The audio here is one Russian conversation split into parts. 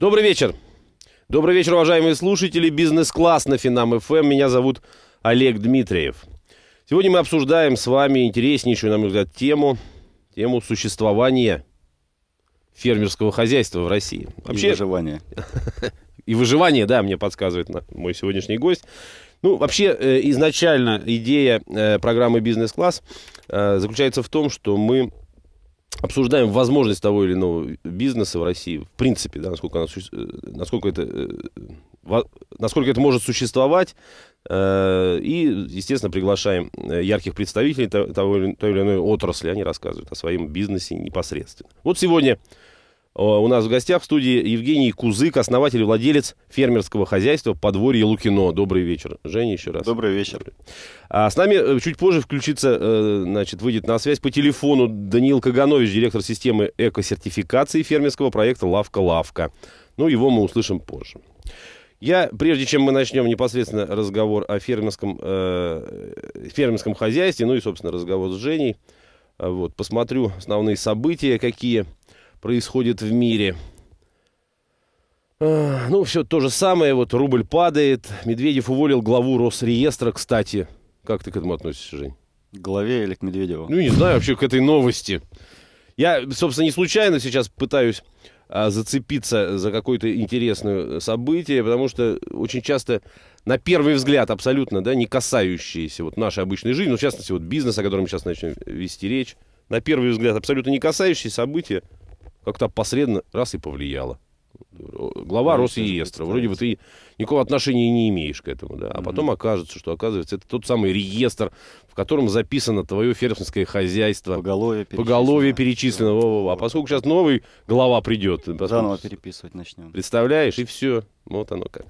Добрый вечер. Добрый вечер, уважаемые слушатели. Бизнес-класс на Финам ФМ. Эм. Меня зовут Олег Дмитриев. Сегодня мы обсуждаем с вами интереснейшую, на мой взгляд, тему. Тему существования фермерского хозяйства в России. Вообще, и выживания. И выживание, да, мне подсказывает мой сегодняшний гость. Ну, вообще, э, изначально идея э, программы «Бизнес-класс» э, заключается в том, что мы обсуждаем возможность того или иного бизнеса в России, в принципе, да, насколько, э, насколько, это, э, насколько это может существовать, э, и, естественно, приглашаем ярких представителей того или, той или иной отрасли, они рассказывают о своем бизнесе непосредственно. Вот сегодня Э, у нас в гостях в студии Евгений Кузык, основатель и владелец фермерского хозяйства «Подворье Лукино». Добрый вечер, Женя, еще раз. Добрый вечер. А с нами э, чуть позже включится, э, значит, выйдет на связь по телефону Даниил Каганович, директор системы экосертификации фермерского проекта «Лавка-лавка». Ну, его мы услышим позже. Я, прежде чем мы начнем непосредственно разговор о фермерском, э, фермерском хозяйстве, ну и, собственно, разговор с Женей, вот, посмотрю основные события какие – происходит в мире. А, ну, все то же самое, вот рубль падает. Медведев уволил главу Росреестра, кстати. Как ты к этому относишься, Жень? К главе или к Медведеву? Ну, не знаю вообще, к этой новости. Я, собственно, не случайно сейчас пытаюсь а, зацепиться за какое-то интересное событие, потому что очень часто, на первый взгляд, абсолютно, да, не касающиеся вот нашей обычной жизни, ну, в частности, вот бизнес, о котором мы сейчас начнем вести речь, на первый взгляд, абсолютно не касающиеся события, как-то посредственно раз и повлияло. Глава да, ну, Росреестра. Вроде бы ты никакого отношения не имеешь к этому, да. А потом mm-hmm. окажется, что оказывается, это тот самый реестр, в котором записано твое фермерское хозяйство. Поголовье перечислено. Поголовье перечислено. Во А поскольку сейчас новый глава придет. Поскольку... Заново переписывать начнем. Представляешь, и все. Вот оно как.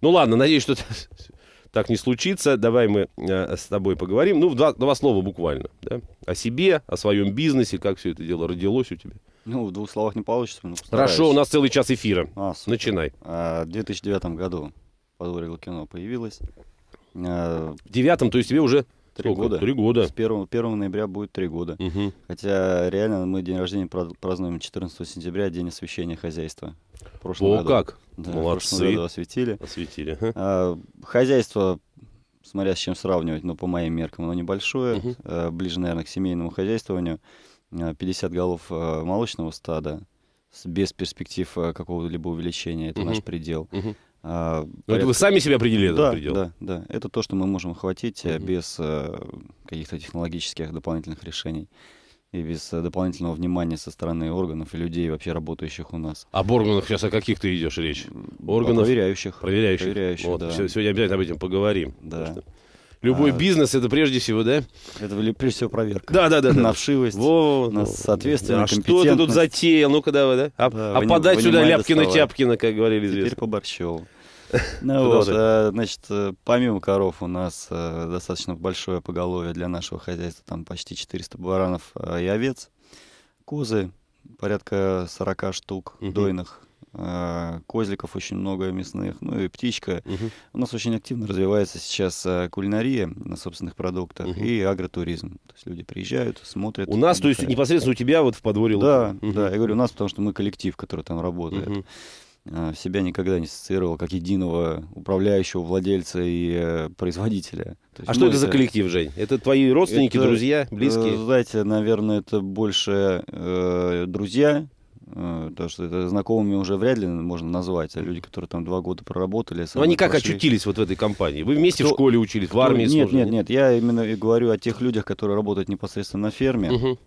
Ну ладно, надеюсь, что так не случится. Давай мы а, с тобой поговорим. Ну, два, два слова буквально. Да? О себе, о своем бизнесе, как все это дело родилось у тебя. Ну, в двух словах не получится, но Хорошо, у нас целый час эфира. А, супер. Начинай. А, в 2009 году «Подворье кино» появилось. А, в девятом, то есть тебе уже... Три года. Три года. С 1, 1 ноября будет три года. Угу. Хотя реально мы день рождения празднуем 14 сентября, день освещения хозяйства. В прошлом О, году. как! Да, Молодцы. В году осветили. Осветили. А, хозяйство смотря с чем сравнивать, но по моим меркам оно небольшое, угу. ближе, наверное, к семейному хозяйствованию. 50 э, голов э, молочного стада без перспектив э, какого-либо увеличения. Это угу. наш предел. Угу. А, порядка... вы сами себя определили да, этот предел? Да, да. Это то, что мы можем охватить угу. без каких-то технологических дополнительных решений и без дополнительного внимания со стороны органов и людей, вообще работающих у нас. Об органах сейчас о каких ты идешь речь? Органов? Проверяющих. Проверяющих. проверяющих вот, да. Сегодня обязательно об этом поговорим. Да. Что... Любой а, бизнес это прежде всего, да? Это прежде всего проверка. Да, да, да. На вшивость, во, на соответствие, да, на Что ты тут затеял? Ну-ка давай, да? А, да, а вы, подать вы, сюда Ляпкина-Тяпкина, как говорили известно. Теперь по Борщеву. Ну вот, э, значит, э, помимо коров у нас э, достаточно большое поголовье для нашего хозяйства, там почти 400 баранов и овец, козы порядка 40 штук дойных, Э, козликов очень много мясных, ну и птичка. Угу. У нас очень активно развивается сейчас э, кулинария на собственных продуктах угу. и агротуризм. То есть люди приезжают, смотрят. У нас, отдыхают. то есть непосредственно у тебя вот в подворье? Да, угу. да. Я говорю у нас, потому что мы коллектив, который там работает. Угу себя никогда не ассоциировал как единого управляющего, владельца и производителя. есть, а что это, это за коллектив, Жень? Это твои родственники, это, друзья, близкие? Знаете, наверное, это больше э, друзья, Э, потому что это знакомыми уже вряд ли можно назвать, а люди, которые там два года проработали. Но ну, они как прошли... очутились вот в этой компании? Вы э, вместе кто... в школе учились, кто... в армии Нет, служили? нет, нет. Я именно и говорю о тех людях, которые работают непосредственно на ферме. Угу.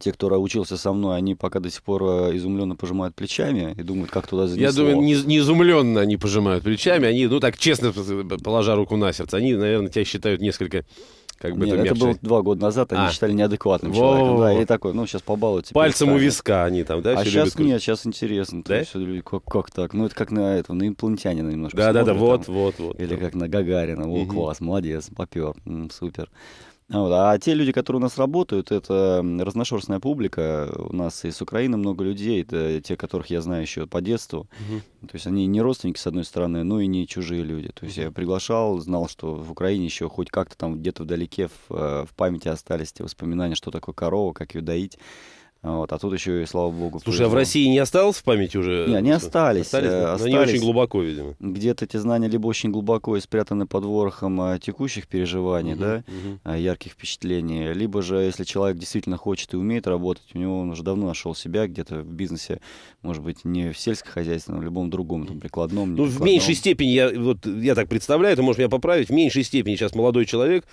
Те, кто учился со мной, они пока до сих пор изумленно пожимают плечами и думают, как туда занесло. Я думаю, не, не изумленно они пожимают плечами, они, ну так честно, положа руку на сердце, они, наверное, тебя считают несколько как бы Нет, это, это было два года назад, они а. считали неадекватным Во -во -во. человеком. Да, и такой, ну, сейчас побалую тебя. Пальцем перестали. у виска они там, да? А сейчас любят... нет, сейчас интересно. Да? Есть, как, как так? Ну, это как на этого, на инопланетянина немножко. Да-да-да, вот, вот, вот. Или да. как на Гагарина. О, класс, молодец, попер, супер. Вот. А те люди, которые у нас работают, это разношерстная публика. У нас из Украины много людей, это те, которых я знаю еще по детству. Угу. То есть они не родственники, с одной стороны, но и не чужие люди. То есть я приглашал, знал, что в Украине еще хоть как-то там где-то вдалеке в, э, в памяти остались те воспоминания, что такое корова, как ее доить вот, а тут еще и, слава богу... Слушай, повезло. а в России не осталось в памяти уже? Не, они остались. Остались? Э, но остались. Они очень глубоко, видимо. Где-то эти знания либо очень глубоко и спрятаны под ворохом э, текущих переживаний, угу, да, угу. ярких впечатлений, либо же, если человек действительно хочет и умеет работать, у него он уже давно нашел себя где-то в бизнесе, может быть, не в сельскохозяйственном, а в любом другом, там, прикладном. Ну, в меньшей степени, я, вот, я так представляю, ты можешь меня поправить, в меньшей степени сейчас молодой человек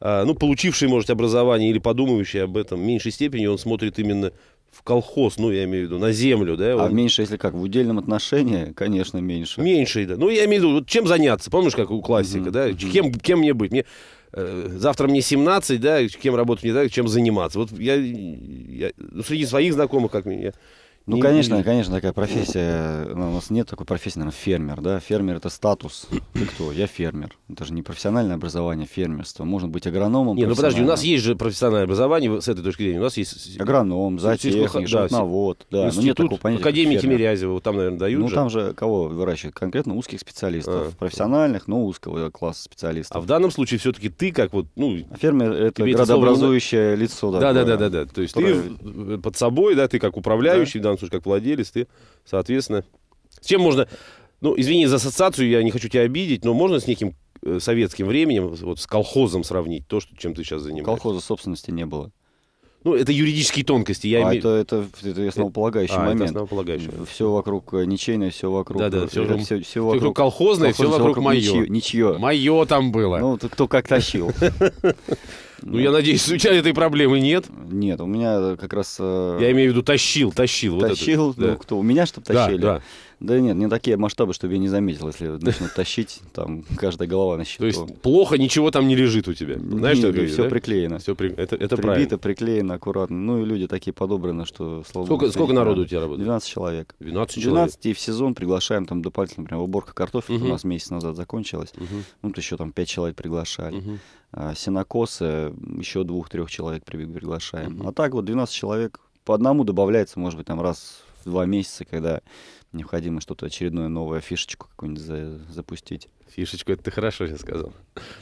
а, ну, получивший, может, образование или подумывающий об этом, в меньшей степени он смотрит именно в колхоз, ну, я имею в виду, на землю, да? А меньше, если как, в удельном отношении, конечно, меньше. Меньше, да. Ну, я имею в виду, вот чем заняться, помнишь, как у классика, mm-hmm. да? Кем, кем мне быть? Мне, э, завтра мне 17, да, кем работать не да, чем заниматься? Вот я, я ну, среди своих знакомых, как меня ну, не, конечно, не... конечно, такая профессия. Ну, у нас нет такой профессии, наверное, фермер. Да? Фермер это статус. Ты кто? Я фермер. Это же не профессиональное образование, фермерство. Можно быть агрономом. Нет, ну подожди, у нас есть же профессиональное образование с этой точки зрения. У нас есть. Агроном, зоотехник, да, животновод. Да. Ну, нет такого понятия. Академики фермер. вот там, наверное, дают. Ну, же. там же кого выращивают? Конкретно узких специалистов. А. Профессиональных, но узкого класса а специалистов. А в данном случае все-таки ты, как вот, ну. А фермер это градообразующее слово... лицо, да. Да, да, да, да, да. То есть ты под собой, да, ты как управляющий, да танцуешь как владелец, ты, соответственно... С чем можно... Ну, извини за ассоциацию, я не хочу тебя обидеть, но можно с неким э, советским временем, вот с колхозом сравнить то, что, чем ты сейчас занимаешься? Колхоза собственности не было. Ну, это юридические тонкости. Я а име... это, это, это основополагающий а, момент. Э, э, это основополагающий. Все вокруг ничейное, все вокруг... Да, да, все, все, все, все вокруг, вокруг колхозное, все вокруг, вокруг мое. Ничье. Мое там было. Ну, кто как тащил. Ну, я надеюсь, у тебя этой проблемы нет. Нет, у меня как раз... Э, я имею в виду тащил, тащил. Тащил, ну, кто? У меня чтобы тащили. Да, да. Да нет, не такие масштабы, чтобы я не заметил, если начнут тащить, там каждая голова на счету. То есть плохо, ничего там не лежит у тебя. Знаешь, что Все приклеено. Все Это, это Прибито, приклеено, аккуратно. Ну и люди такие подобраны, что... сколько, сколько народу у тебя работает? 12 человек. 12 человек. 12 и в сезон приглашаем там дополнительно, например, уборка картофеля у нас месяц назад закончилась. Ну, то еще там 5 человек приглашали. А, сенокосы еще двух-трех человек приглашаем. А так вот 12 человек по одному добавляется, может быть, там раз в два месяца, когда необходимо что-то очередное новую фишечку какую-нибудь за, запустить. Фишечку, это ты хорошо сейчас сказал.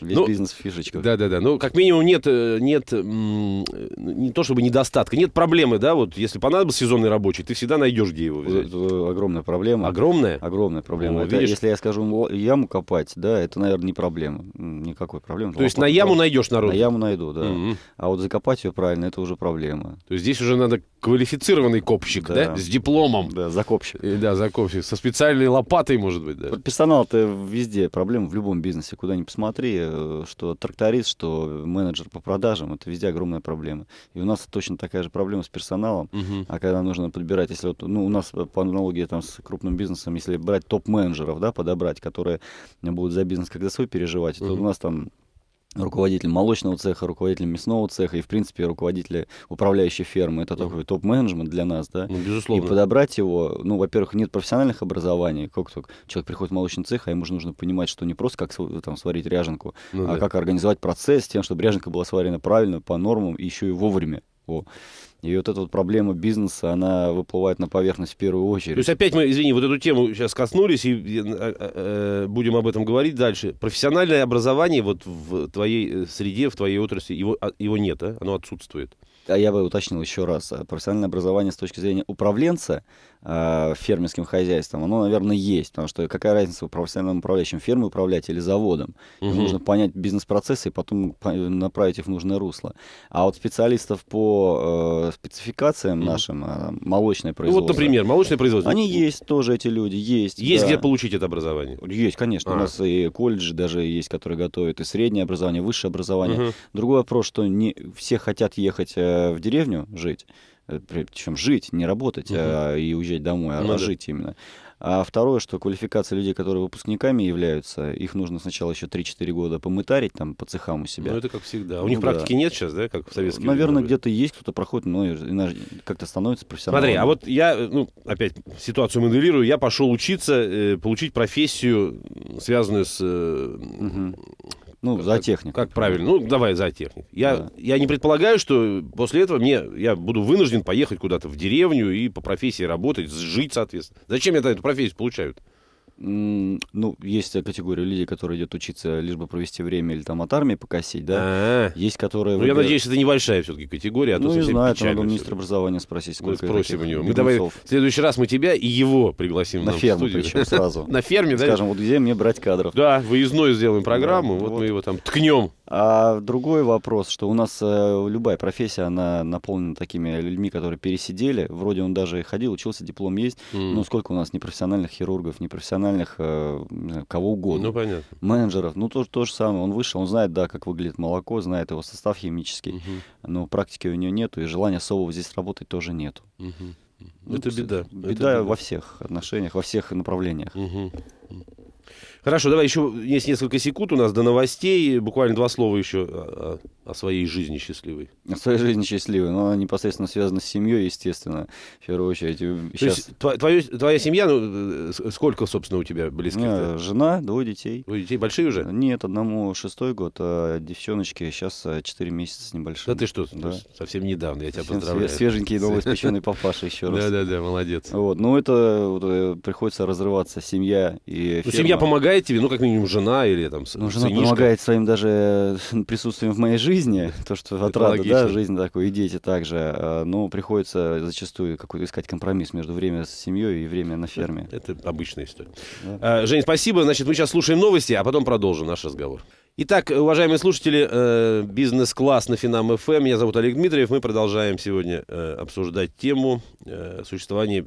Весь ну, бизнес в Да-да-да. Ну, как минимум, нет, э, нет э, не то чтобы недостатка, нет проблемы, да, вот если понадобится сезонный рабочий, ты всегда найдешь, где его взять. Это огромная проблема. Огромная? Огромная проблема. Ну, это, видишь? Если я скажу ну, яму копать, да, это, наверное, не проблема. Никакой проблемы. То Лопат, есть на яму найдешь народ? На яму найду, да. Угу. А вот закопать ее правильно, это уже проблема. То есть здесь уже надо квалифицированный копщик, да, да с дипломом. Да, закопщик. И, да, закопщик. Со специальной лопатой, может быть, да. Профессионал-то везде проблема в любом бизнесе, куда ни посмотри, э, что тракторист, что менеджер по продажам, это везде огромная проблема. И у нас точно такая же проблема с персоналом, угу. а когда нужно подбирать, если вот, ну, у нас э, по аналогии там с крупным бизнесом, если брать топ-менеджеров, да, подобрать, которые будут за бизнес как за свой переживать, угу. то у нас там руководитель молочного цеха, руководитель мясного цеха и, в принципе, руководитель управляющей фермы. Это такой mm-hmm. топ-менеджмент для нас, да? Ну, безусловно. И подобрать его, ну, во-первых, нет профессиональных образований. Как только человек приходит в молочный цех, а ему же нужно понимать, что не просто как там сварить ряженку, ну, а да. как организовать процесс тем, чтобы ряженка была сварена правильно, по нормам и еще и вовремя легко. И вот эта вот проблема бизнеса, она выплывает на поверхность в первую очередь. То есть опять мы, извини, вот эту тему сейчас коснулись и э, э, э, будем об этом говорить дальше. Профессиональное образование вот в твоей э, среде, в твоей отрасли, его, а, его нет, а? оно отсутствует. А я бы уточнил еще раз. Профессиональное образование с точки зрения управленца, Э, фермерским хозяйством, оно, наверное, есть, потому что какая разница профессиональным управляющим фермой управлять или заводом. Угу. Нужно понять бизнес-процессы и потом направить их в нужное русло. А вот специалистов по э, спецификациям угу. нашим, э, молочное производство. Ну, вот, например, молочное производство. Они есть тоже, эти люди, есть. Есть да. где получить это образование? Есть, конечно. А. У нас и колледжи даже есть, которые готовят и среднее образование, высшее образование. Угу. Другой вопрос, что не все хотят ехать э, в деревню жить. Э, причем жить, не работать угу. а, и уезжать домой, а ну, а жить да. именно. А второе, что квалификация людей, которые выпускниками являются, их нужно сначала еще 3-4 года помытарить там по цехам у себя. Ну, это как всегда. У ну, них да. практики нет сейчас, да, как в советском э, Наверное, где-то есть, кто-то проходит, но как-то становится профессионалом. Смотри, а вот я, э, ну, опять ситуацию моделирую, я пошел учиться, получить профессию, связанную с... Угу ну, как, технику, Как правильно? Ну, давай за технику. Я, да. я не предполагаю, что после этого мне, я буду вынужден поехать куда-то в деревню и по профессии работать, жить, соответственно. Зачем я эту профессию получаю? -то? ну, есть категория людей, которые идет учиться лишь бы провести время или там от армии покосить, да. А-а-а. Есть, которые... Ну, я надеюсь, это небольшая все-таки категория, а то Ну, не знаю, это надо министра образования спросить, сколько Мы спросим у него. Мы ну, давай в следующий раз мы тебя и его пригласим на ферму сразу. На ферме, да? Скажем, вот где мне брать кадров. Да, выездной сделаем программу, ну вот мы его там ткнем. А другой вопрос, что у нас э, любая профессия, она наполнена такими людьми, которые пересидели. Вроде он даже ходил, учился, диплом есть. Mm. Но сколько у нас непрофессиональных хирургов, непрофессиональных э, кого угодно. Ну, понятно. Менеджеров. Ну, то, то же самое. Он вышел, он знает, да, как выглядит молоко, знает его состав химический. Mm -hmm. Но практики у него нету, и желания особого здесь работать тоже нету. Mm -hmm. Ну, это беда. Беда, это беда во всех отношениях, во всех направлениях. Mm -hmm. Хорошо, давай еще есть несколько секунд у нас до новостей. Буквально два слова еще о, о своей жизни счастливой. О своей жизни счастливой. Но ну, она непосредственно связана с семьей, естественно, в первую очередь. Сейчас... То есть твоя, твоя семья, ну, сколько, собственно, у тебя близких? Э, жена, двое детей. Двое детей большие уже? Нет, одному шестой год, а девчоночке сейчас э, четыре месяца с небольшим. Да ты что, да. совсем недавно, я совсем тебя поздравляю. Свеженький, новоиспеченный папаша еще раз. Да-да-да, молодец. Вот, ну это вот, э, приходится разрываться семья и Ну, семья помогает помогает тебе, ну, как минимум, жена или там Ну, жена сынишка. помогает своим даже э, присутствием в моей жизни, то, что это отрада, да, жизнь такой, и дети также. Э, но приходится зачастую какой-то искать компромисс между время с семьей и время на ферме. Это, это обычная история. Да. А, Жень, спасибо. Значит, мы сейчас слушаем новости, а потом продолжим наш разговор. Итак, уважаемые слушатели, э, бизнес-класс на Финам ФМ. Меня зовут Олег Дмитриев. Мы продолжаем сегодня обсуждать тему существования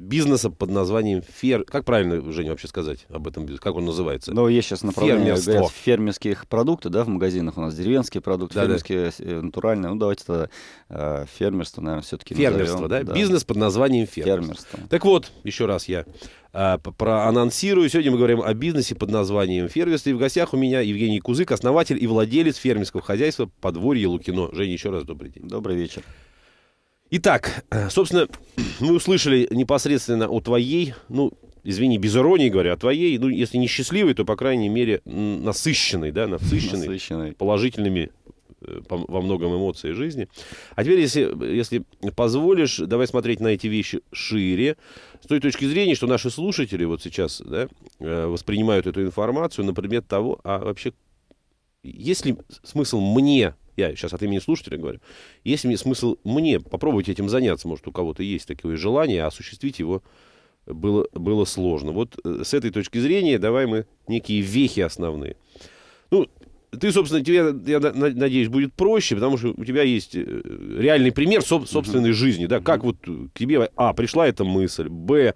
бизнеса под названием фер... Как правильно, Женя, вообще сказать об этом бизнесе? Как он называется? Ну, есть сейчас направление говорят, фермерских продуктов, да, в магазинах у нас деревенские продукты, да, фермерские, да. Э, натуральные. Ну, давайте тогда э, фермерство, наверное, все-таки Фермерство, назовем, да? да? Бизнес под названием фермерство. фермерство. Так вот, еще раз я э, проанонсирую. Сегодня мы говорим о бизнесе под названием фермерство. И в гостях у меня Евгений Кузык, основатель и владелец фермерского хозяйства «Подворье Лукино». Женя, еще раз добрый день. Добрый вечер. Итак, э, собственно, мы услышали непосредственно о твоей, ну, извини, без иронии говоря, о твоей, ну, если не счастливой, то, по крайней мере, насыщенной, да, насыщенной, насыщенной. положительными э, во многом эмоции жизни. А теперь, если, если позволишь, давай смотреть на эти вещи шире, с той точки зрения, что наши слушатели вот сейчас да, э, воспринимают эту информацию, например, того, а вообще есть ли смысл мне я сейчас от имени слушателя говорю, есть мне смысл мне попробовать этим заняться, может, у кого-то есть такое желание, а осуществить его было, было сложно. Вот э, с этой точки зрения давай мы некие вехи основные. Ну, ты, собственно, тебе, я надеюсь, будет проще, потому что у тебя есть э, реальный пример соб- собственной жизни, да, как вот э, к тебе, а, пришла эта мысль, б,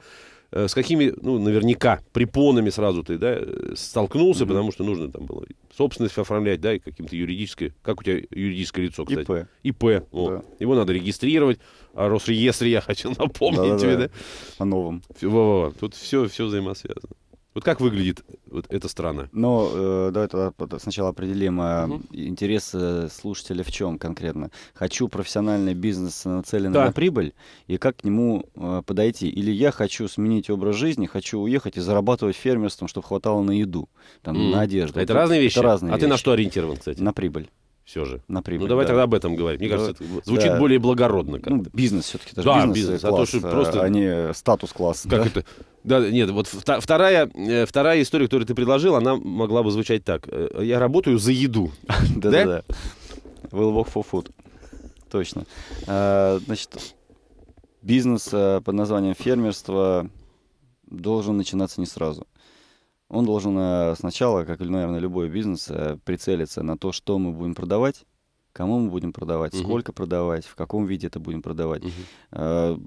Э, с какими, ну, наверняка, препонами сразу ты, да, столкнулся, mm-hmm. потому что нужно там было собственность оформлять, да, и каким-то юридическое, как у тебя юридическое лицо, кстати? ИП. ИП, вот. да. Его надо регистрировать, а Росреестр я хотел напомнить Да-да-да. тебе, да? О новом. Во-во-во, тут все, все взаимосвязано. Вот как выглядит вот эта страна? Ну, э, давай тогда сначала определим а, э, угу. интересы слушателя в чем конкретно. Хочу профессиональный бизнес нацеленный да. на прибыль, и как к нему э, подойти? Или я хочу сменить образ жизни, хочу уехать и зарабатывать фермерством, чтобы хватало на еду, там, mm. на одежду. Это разные вещи? Это разные А вещи. ты на что ориентирован, кстати? На прибыль все же. На прибыль, ну давай да. тогда об этом говорить. Мне да, ну, кажется, это звучит да. более благородно. как Ну, бизнес все-таки. Это да, бизнес, бизнес класс, а то, что а просто... А не статус-класс. Как да? это? Да, нет, вот вторая, э, вторая история, которую ты предложил, она могла бы звучать так. Э, я работаю за еду. Да-да-да. Will work for food. Точно. Э, значит, бизнес под названием фермерство должен начинаться не сразу он должен э, сначала, как, наверное, любой бизнес, э, прицелиться на то, что мы будем продавать, кому мы будем продавать, угу. сколько продавать, в каком виде это будем продавать. Угу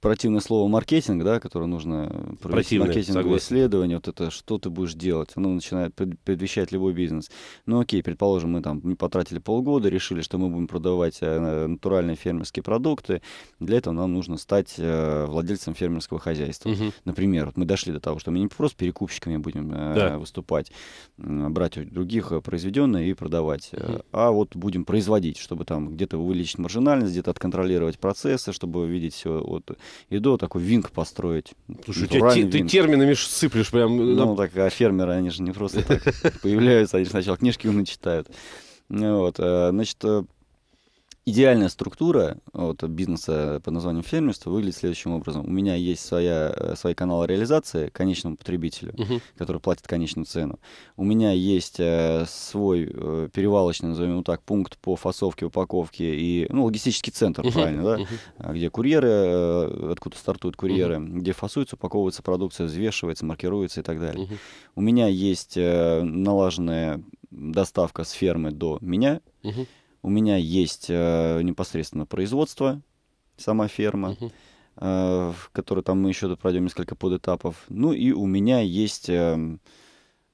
противное слово маркетинг, да, которое нужно провести Противное, маркетинговое согласен. исследование, вот это, что ты будешь делать, оно начинает предвещать любой бизнес. Ну окей, предположим, мы там потратили полгода, решили, что мы будем продавать э, натуральные фермерские продукты, для этого нам нужно стать э, владельцем фермерского хозяйства. Угу. Например, вот мы дошли до того, что мы не просто перекупщиками будем э, да. выступать, брать у других произведенное и продавать, угу. а вот будем производить, чтобы там где-то увеличить маржинальность, где-то отконтролировать процессы, чтобы видеть все вот иду, такой винк построить. Слушай, у тебя те, ты терминами сыплешь прям. Э, ну, так, а фермеры, они же не просто так появляются, они сначала книжки умно читают. Ну вот, э, значит, э, идеальная структура вот, бизнеса под названием фермерство выглядит следующим образом. У меня есть своя, э, свои каналы реализации конечному потребителю, uh-huh. который платит конечную цену. У меня есть э, свой э, перевалочный, назовем его так, пункт по фасовке, упаковке и ну, логистический центр, uh-huh. правильно, да? Uh-huh. Где курьеры, э, откуда стартуют курьеры, uh-huh. где фасуется, упаковывается продукция, взвешивается, маркируется и так далее. Uh-huh. У меня есть э, налаженная доставка с фермы до меня. Uh-huh у меня есть э, непосредственно производство, сама ферма, угу. э, в которой там мы еще пройдем несколько подэтапов. Ну и у меня есть э,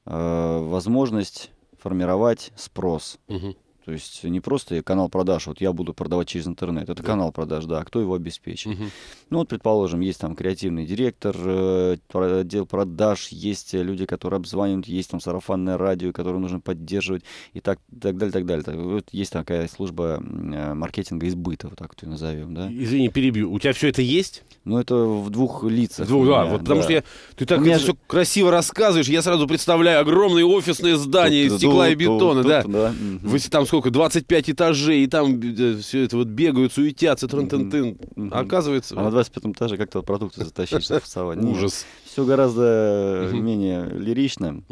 э, возможность формировать спрос. Угу. То есть не просто канал продаж, вот я буду продавать через интернет. Это да. канал продаж, да. Кто его обеспечит? Угу. Ну вот, предположим, есть там креативный директор, э, отдел продаж, есть э, люди, которые обзванивают, есть там сарафанное радио, которое нужно поддерживать и так, так далее, так далее. вот есть такая служба э, маркетинга избыта, вот так вот ее назовем, да. Извини, перебью. У тебя все это есть? Ну это в двух лицах. В двух, да, меня, вот потому что я, ты так меня... все красиво рассказываешь, я сразу представляю огромные офисные здания тут, из стекла тут, и бетона, тут, да. Тут, да. Вы там сколько сколько, 25 этажей, и там э, все это вот бегают, суетятся, трын -тын -тын. Mm Оказывается... А на 25 этаже как-то продукты затащить, софасовать. Ужас. Все гораздо э, менее лирично.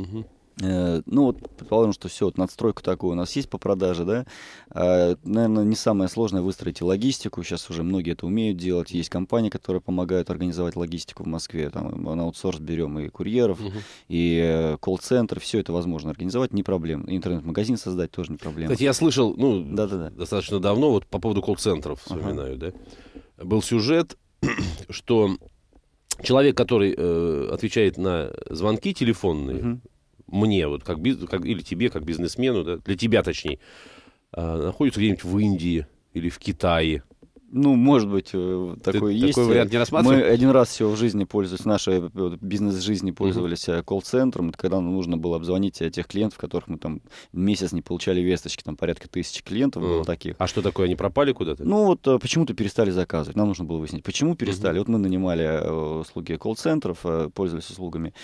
Э, ну вот, предположим, что все, вот надстройку такую у нас есть по продаже, да, а, наверное, не самое сложное выстроить и логистику, сейчас уже многие это умеют делать, есть компании, которые помогают организовать логистику в Москве, там на аутсорс берем и курьеров, угу. и э, колл-центр, все это возможно организовать, не проблем. интернет-магазин создать тоже не проблема. Кстати, я слышал, ну, да -да -да. достаточно давно, вот по поводу колл-центров вспоминаю, ага. да, был сюжет, что человек, который э, отвечает на звонки телефонные, угу мне, вот как, как или тебе, как бизнесмену, да, для тебя точнее, а, находится где-нибудь в Индии или в Китае. Ну, может быть, э, такой Ты есть. Такой вариант не Мы один раз все в жизни пользовались, нашей бизнес-жизни пользовались uh-huh. колл-центром, когда нам нужно было обзвонить э, тех клиентов, которых мы там месяц не получали весточки, там порядка тысячи клиентов uh-huh. было таких. А что такое, они пропали куда-то? Ну, вот почему-то перестали заказывать, нам нужно было выяснить, почему перестали. Uh-huh. Вот мы нанимали услуги колл-центров, пользовались услугами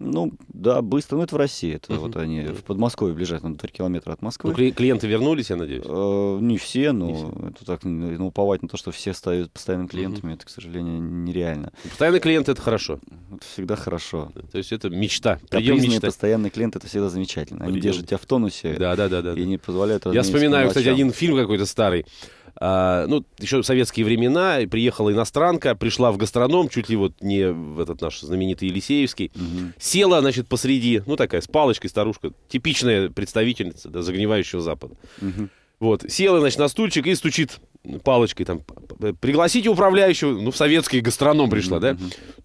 ну, да, быстро. Ну, это в России. Это uh-huh. вот они uh-huh. в Подмосковье ближайшие, на 3 километра от Москвы. Ну, клиенты вернулись, я надеюсь? Э, не все, но не все. это так, ну, уповать на то, что все стают постоянными клиентами, uh-huh. это, к сожалению, нереально. Постоянный клиент — это хорошо? Это всегда хорошо. То есть это мечта, а предел мечта. постоянный клиент — это всегда замечательно. Они предел. держат тебя в тонусе. Да-да-да. И не позволяют... Я вспоминаю, кстати, один фильм какой-то старый. А, ну, еще в советские времена, приехала иностранка, пришла в гастроном, чуть ли вот не в этот наш знаменитый Елисеевский, угу. села, значит, посреди, ну, такая, с палочкой старушка, типичная представительница да, загнивающего Запада. Угу. Вот, села, значит, на стульчик и стучит палочкой там пригласите управляющего, ну в советский гастроном пришла, да?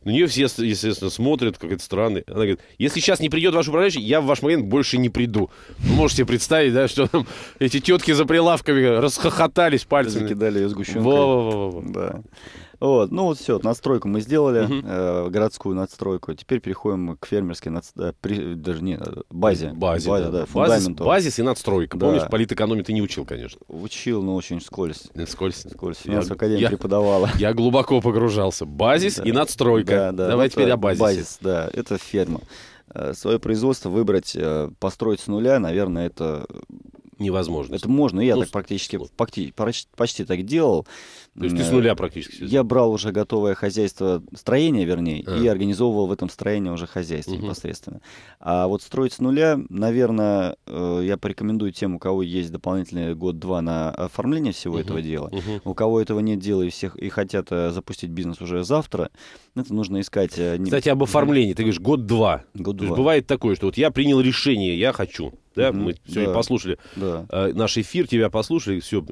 На нее все, естественно, смотрят, как это странно. Она говорит, если сейчас не придет ваш управляющий, я в ваш момент больше не приду. Ну, можете представить, да, что там эти тетки за прилавками расхохотались пальцами. кидали ее сгущенкой. Во-во-во. Да. Вот, ну вот все, надстройку мы сделали, угу. э, городскую надстройку. Теперь переходим к фермерской, надс... Э, при... даже не, э, базе. Базе, базе да. да Базис, базис и надстройка. Да. Помнишь, политэкономию ты не учил, конечно. Учил, но очень скользь. Э, скользь. Скользь. Финансовая академия я, преподавала. Я глубоко погружался. Базис да. и надстройка. Да, да. Давай ну, это, теперь о базисе. Базис, да, это ферма. Свое производство выбрать, построить с нуля, наверное, это невозможно. Это можно, я ну, так практически, ну, почти, почти так делал. То есть ты с э, нуля практически? Я брал уже готовое хозяйство, строение вернее, а. и организовывал в этом строении уже хозяйство угу. непосредственно. А вот строить с нуля, наверное, э, я порекомендую тем, у кого есть дополнительный год-два на оформление всего угу. этого дела. Угу. У кого этого нет дела и всех и хотят э, запустить бизнес уже завтра, это нужно искать... Кстати, об оформлении. Ты говоришь год-два. год То есть бывает такое, что вот я принял решение, я хочу да, mm-hmm. мы все да, послушали да. Э, наш эфир, тебя послушали, все.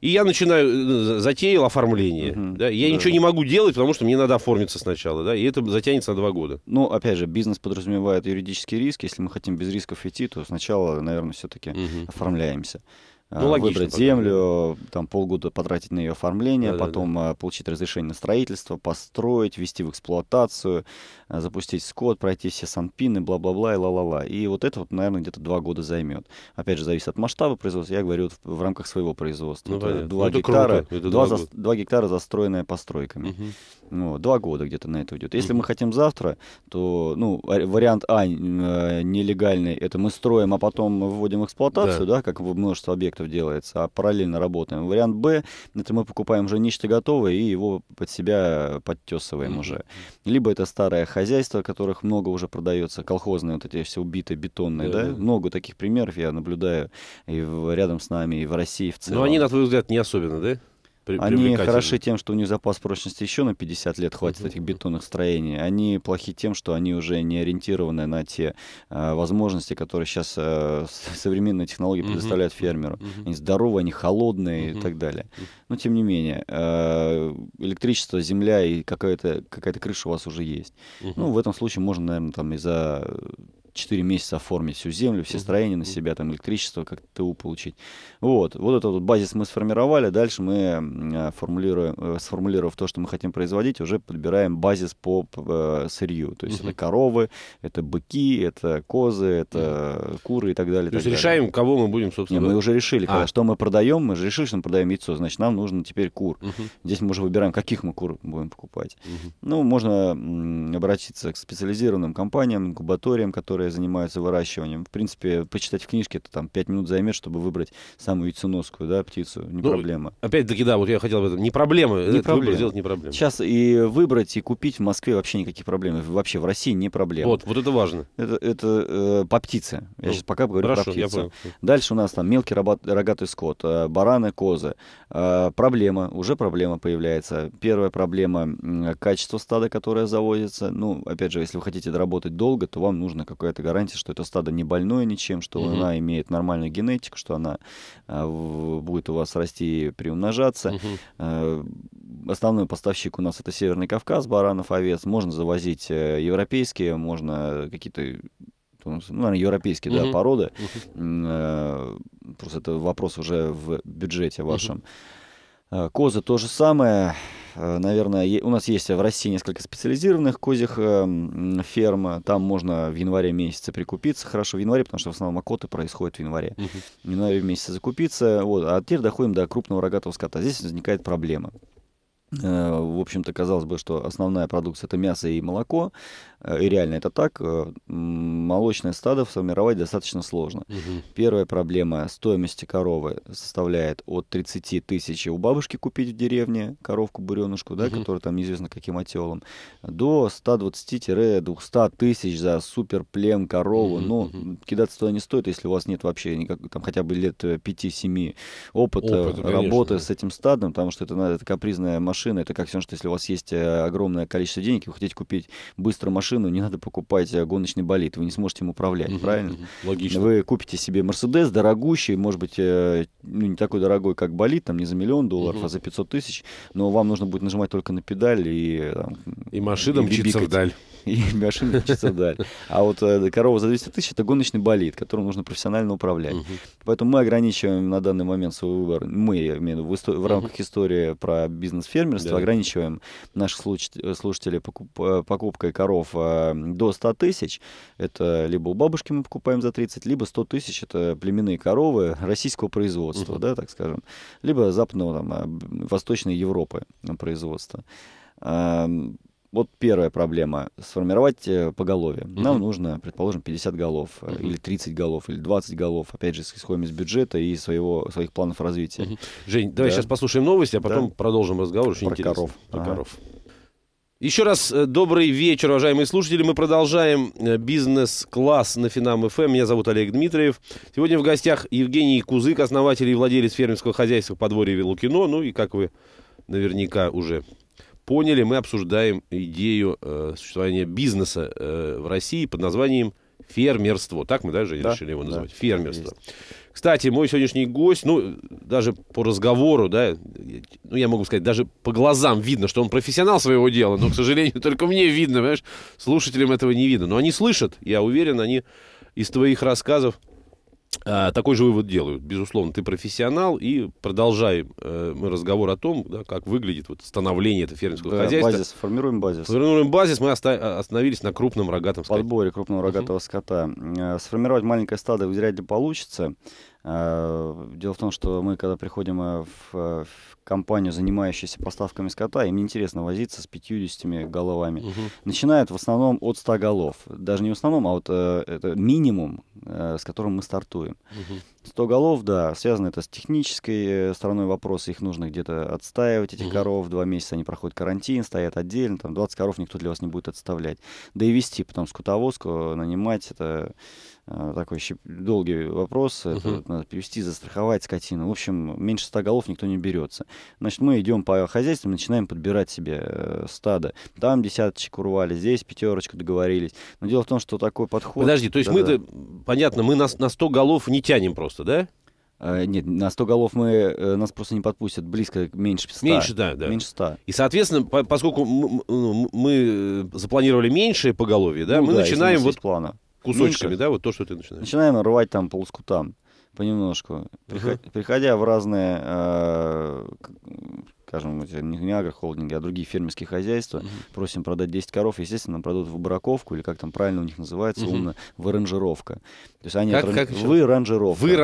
И я начинаю, затеял Оформление. Угу, да? Я да. ничего не могу делать, потому что мне надо оформиться сначала, да, и это затянется на два года. Ну, опять же, бизнес подразумевает юридический риск. Если мы хотим без рисков идти, то сначала, наверное, все-таки угу. оформляемся. А, ну, логично, выбрать землю, там полгода потратить на ее оформление, да, потом да, э, да. получить разрешение на строительство, построить, ввести в эксплуатацию, э, запустить скот, пройти все санпины, бла-бла-бла и ла-ла-ла. И вот это, вот, наверное, где-то два года займет. Опять же, зависит от масштаба производства. Я говорю вот в, в рамках своего производства. Ну, это два ну, гектара, это круто. Это два, за, два гектара застроенные постройками. Угу. Ну, два года где-то на это уйдет. Если угу. мы хотим завтра, то ну, а, вариант А э, нелегальный, это мы строим, а потом вводим в эксплуатацию, да, да как множество объектов клиентов делается, а параллельно работаем. Вариант Б — это мы покупаем уже нечто готовое и его под себя подтесываем mm-hmm. уже. Либо это старое хозяйство, которых много уже продается, колхозные вот эти все убитые, бетонные, да? да? Много таких примеров я наблюдаю и в, рядом с нами, и в России в целом. Но они, на твой взгляд, не особенно, да? при, Они хороши тем, что у них запас прочности еще на 50 лет хватит uh-huh. этих бетонных строений. Они плохи тем, что они уже не ориентированы на те э, возможности, которые сейчас э, современные технологии uh-huh. предоставляют фермеру. Uh-huh. Они здоровые, они холодные uh-huh. и так далее. Но тем не менее, э, электричество, земля и какая-то, какая-то крыша у вас уже есть. Uh-huh. Ну, в этом случае можно, наверное, там из-за 4 месяца оформить всю землю, все строения на себя, там электричество, как ТУ получить. Вот, вот этот вот базис мы сформировали, дальше мы, э, э, сформулировав то, что мы хотим производить, уже подбираем базис по э, сырью. То есть угу. это коровы, это быки, это козы, это куры и так далее. То есть решаем, кого мы будем, собственно... Нет, мы уже решили, а. что мы продаем, мы же решили, что мы продаем яйцо, значит, нам нужно теперь кур. Угу. Здесь мы уже выбираем, каких мы кур будем покупать. Угу. Ну, можно обратиться к специализированным компаниям, инкубаториям, которые которые занимаются выращиванием. В принципе, почитать в книжке, это там 5 минут займет, чтобы выбрать самую яйценоскую, да, птицу, не ну, проблема. Опять-таки, да, вот я хотел об этом, не проблема, не этот проблема. сделать не проблема. Сейчас и выбрать, и купить в Москве вообще никаких проблем, вообще в России не проблема. Вот, вот это важно. Это, это э, по птице, я ну, сейчас пока говорю хорошо, про птицу. Дальше у нас там мелкий рогатый скот, э, бараны, козы. Э, проблема, уже проблема появляется. Первая проблема э, — качество стада, которое заводится. Ну, опять же, если вы хотите доработать долго, то вам нужно какое то какая-то гарантия, что это стадо не больное ничем, что угу. она имеет нормальную генетику, что она а, будет у вас расти и приумножаться. Угу. А, основной поставщик у нас это Северный Кавказ, баранов, овец. Можно завозить э, европейские, можно какие-то ну, наверное, европейские угу. да, породы. Угу. Просто это вопрос уже в бюджете вашем. Угу. Козы то же самое. Э, наверное, у нас есть в России несколько специализированных козьих эм, ферм. Там можно в январе месяце прикупиться. Хорошо в январе, потому что в основном окоты происходят в январе. Угу. В январе месяце закупиться. Вот. А теперь доходим до крупного рогатого скота. Здесь возникает проблема. Э, в общем-то, казалось бы, что основная продукция это мясо и молоко. Э, и реально это так. Э, молочное стадо сформировать достаточно сложно. Угу. Первая проблема стоимости коровы составляет от 30 тысяч у бабушки купить в деревне коровку буренушку, да, угу. которая там неизвестно каким отелом, до 120-200 тысяч за супер плем корову. Угу. Ну, кидаться туда не стоит, если у вас нет вообще никак, там, хотя бы лет 5-7 опыта, опыта работы конечно, да. с этим стадом, потому что это, это капризная машина машины. Это как все, что если у вас есть э, огромное количество денег, и вы хотите купить быстро машину, не надо покупать э, гоночный болид, вы не сможете им управлять, угу, правильно? Угу, логично. Вы купите себе Мерседес дорогущий, может быть, э, ну, не такой дорогой, как болид, там не за миллион долларов, угу. а за 500 тысяч, но вам нужно будет нажимать только на педаль и... Там, и машина и мчится вдаль. и машина мчится далее. А вот э, корова за 200 тысяч – это гоночный болид, которым нужно профессионально управлять. Поэтому мы ограничиваем на данный момент свой выбор. Мы, имею в виду, в, рамках истории про бизнес-фермерство ограничиваем наших э, слушателей э, покупкой коров до 100 тысяч. Это либо у бабушки мы покупаем за 30, либо 100 тысяч – это племенные коровы российского производства, да, так скажем. Либо западного, там, Восточной Европы производства. Вот первая проблема — сформировать э, поголовье. Нам mm-hmm. нужно, предположим, 50 голов, mm-hmm. или 30 голов, или 20 голов. Опять же, исходим из бюджета и своего, своих планов развития. Mm-hmm. Жень, давай да. сейчас послушаем новости, а потом да. продолжим разговор. Очень Про коров. Про ага. коров. Еще раз э, добрый вечер, уважаемые слушатели. Мы продолжаем бизнес-класс на Финам ФМ. Эм. Меня зовут Олег Дмитриев. Сегодня в гостях Евгений Кузык, основатель и владелец фермерского хозяйства подворья Велукино. Ну и как вы наверняка уже поняли, мы обсуждаем идею э, существования бизнеса э, в России под названием фермерство. Так мы даже да, решили его назвать. Да, фермерство. Кстати, мой сегодняшний гость, ну, даже по разговору, да, ну, я могу сказать, даже по глазам видно, что он профессионал своего дела, но, к сожалению, только мне видно, понимаешь, слушателям этого не видно. Но они слышат, я уверен, они из твоих рассказов а, такой же вывод делаю. Безусловно, ты профессионал, и продолжай. э, мы разговор о том, да, как выглядит вот становление этого фермерского да, хозяйства. Базис, формируем базис. Формируем базис, мы оста- а, остановились на крупном рогатом скоте. Подборе крупного рогатого uh-huh. скота. Э, сформировать маленькое стадо вряд ли получится. Э, дело в том, что мы, когда приходим э, в, э, в компанию, занимающуюся поставками скота, им неинтересно возиться с 50 головами. Угу. Начинают в основном от 100 голов. Даже не в основном, а вот это минимум, с которым мы стартуем. Угу. 100 голов, да, связано это с технической стороной вопроса. Их нужно где-то отстаивать, эти угу. коров. Два месяца они проходят карантин, стоят отдельно. Там 20 коров никто для вас не будет отставлять. Да и вести потом скотовозку, нанимать, это Э, такой долгий вопрос. Uh-huh. Это надо перевести, застраховать скотину. В общем, меньше 100 голов никто не берется. Значит, мы идем по хозяйствам, начинаем подбирать себе э, стадо. Там десяточек урвали, здесь пятерочку договорились. Но дело в том, что такой подход... Подожди, то есть да, мы-то, да. понятно, мы на, на 100 голов не тянем просто, да? Э, нет, на 100 голов мы, э, нас просто не подпустят близко, меньше 100. Меньше, да, да. Меньше 100. И, соответственно, по поскольку ну, мы запланировали меньшее поголовье, да, ну, мы да, начинаем вот плана. Кусочками, Минка. да, вот то, что ты начинаешь? Начинаем рвать там по понемножку. Приходя, приходя в разные э, скажем, не агрохолдинги, а другие фермерские хозяйства, угу. просим продать 10 коров, естественно, продадут в браковку, или как там правильно у них называется, угу. умно, в аранжировка. То есть они как, отран... как вы ранжировка. Вы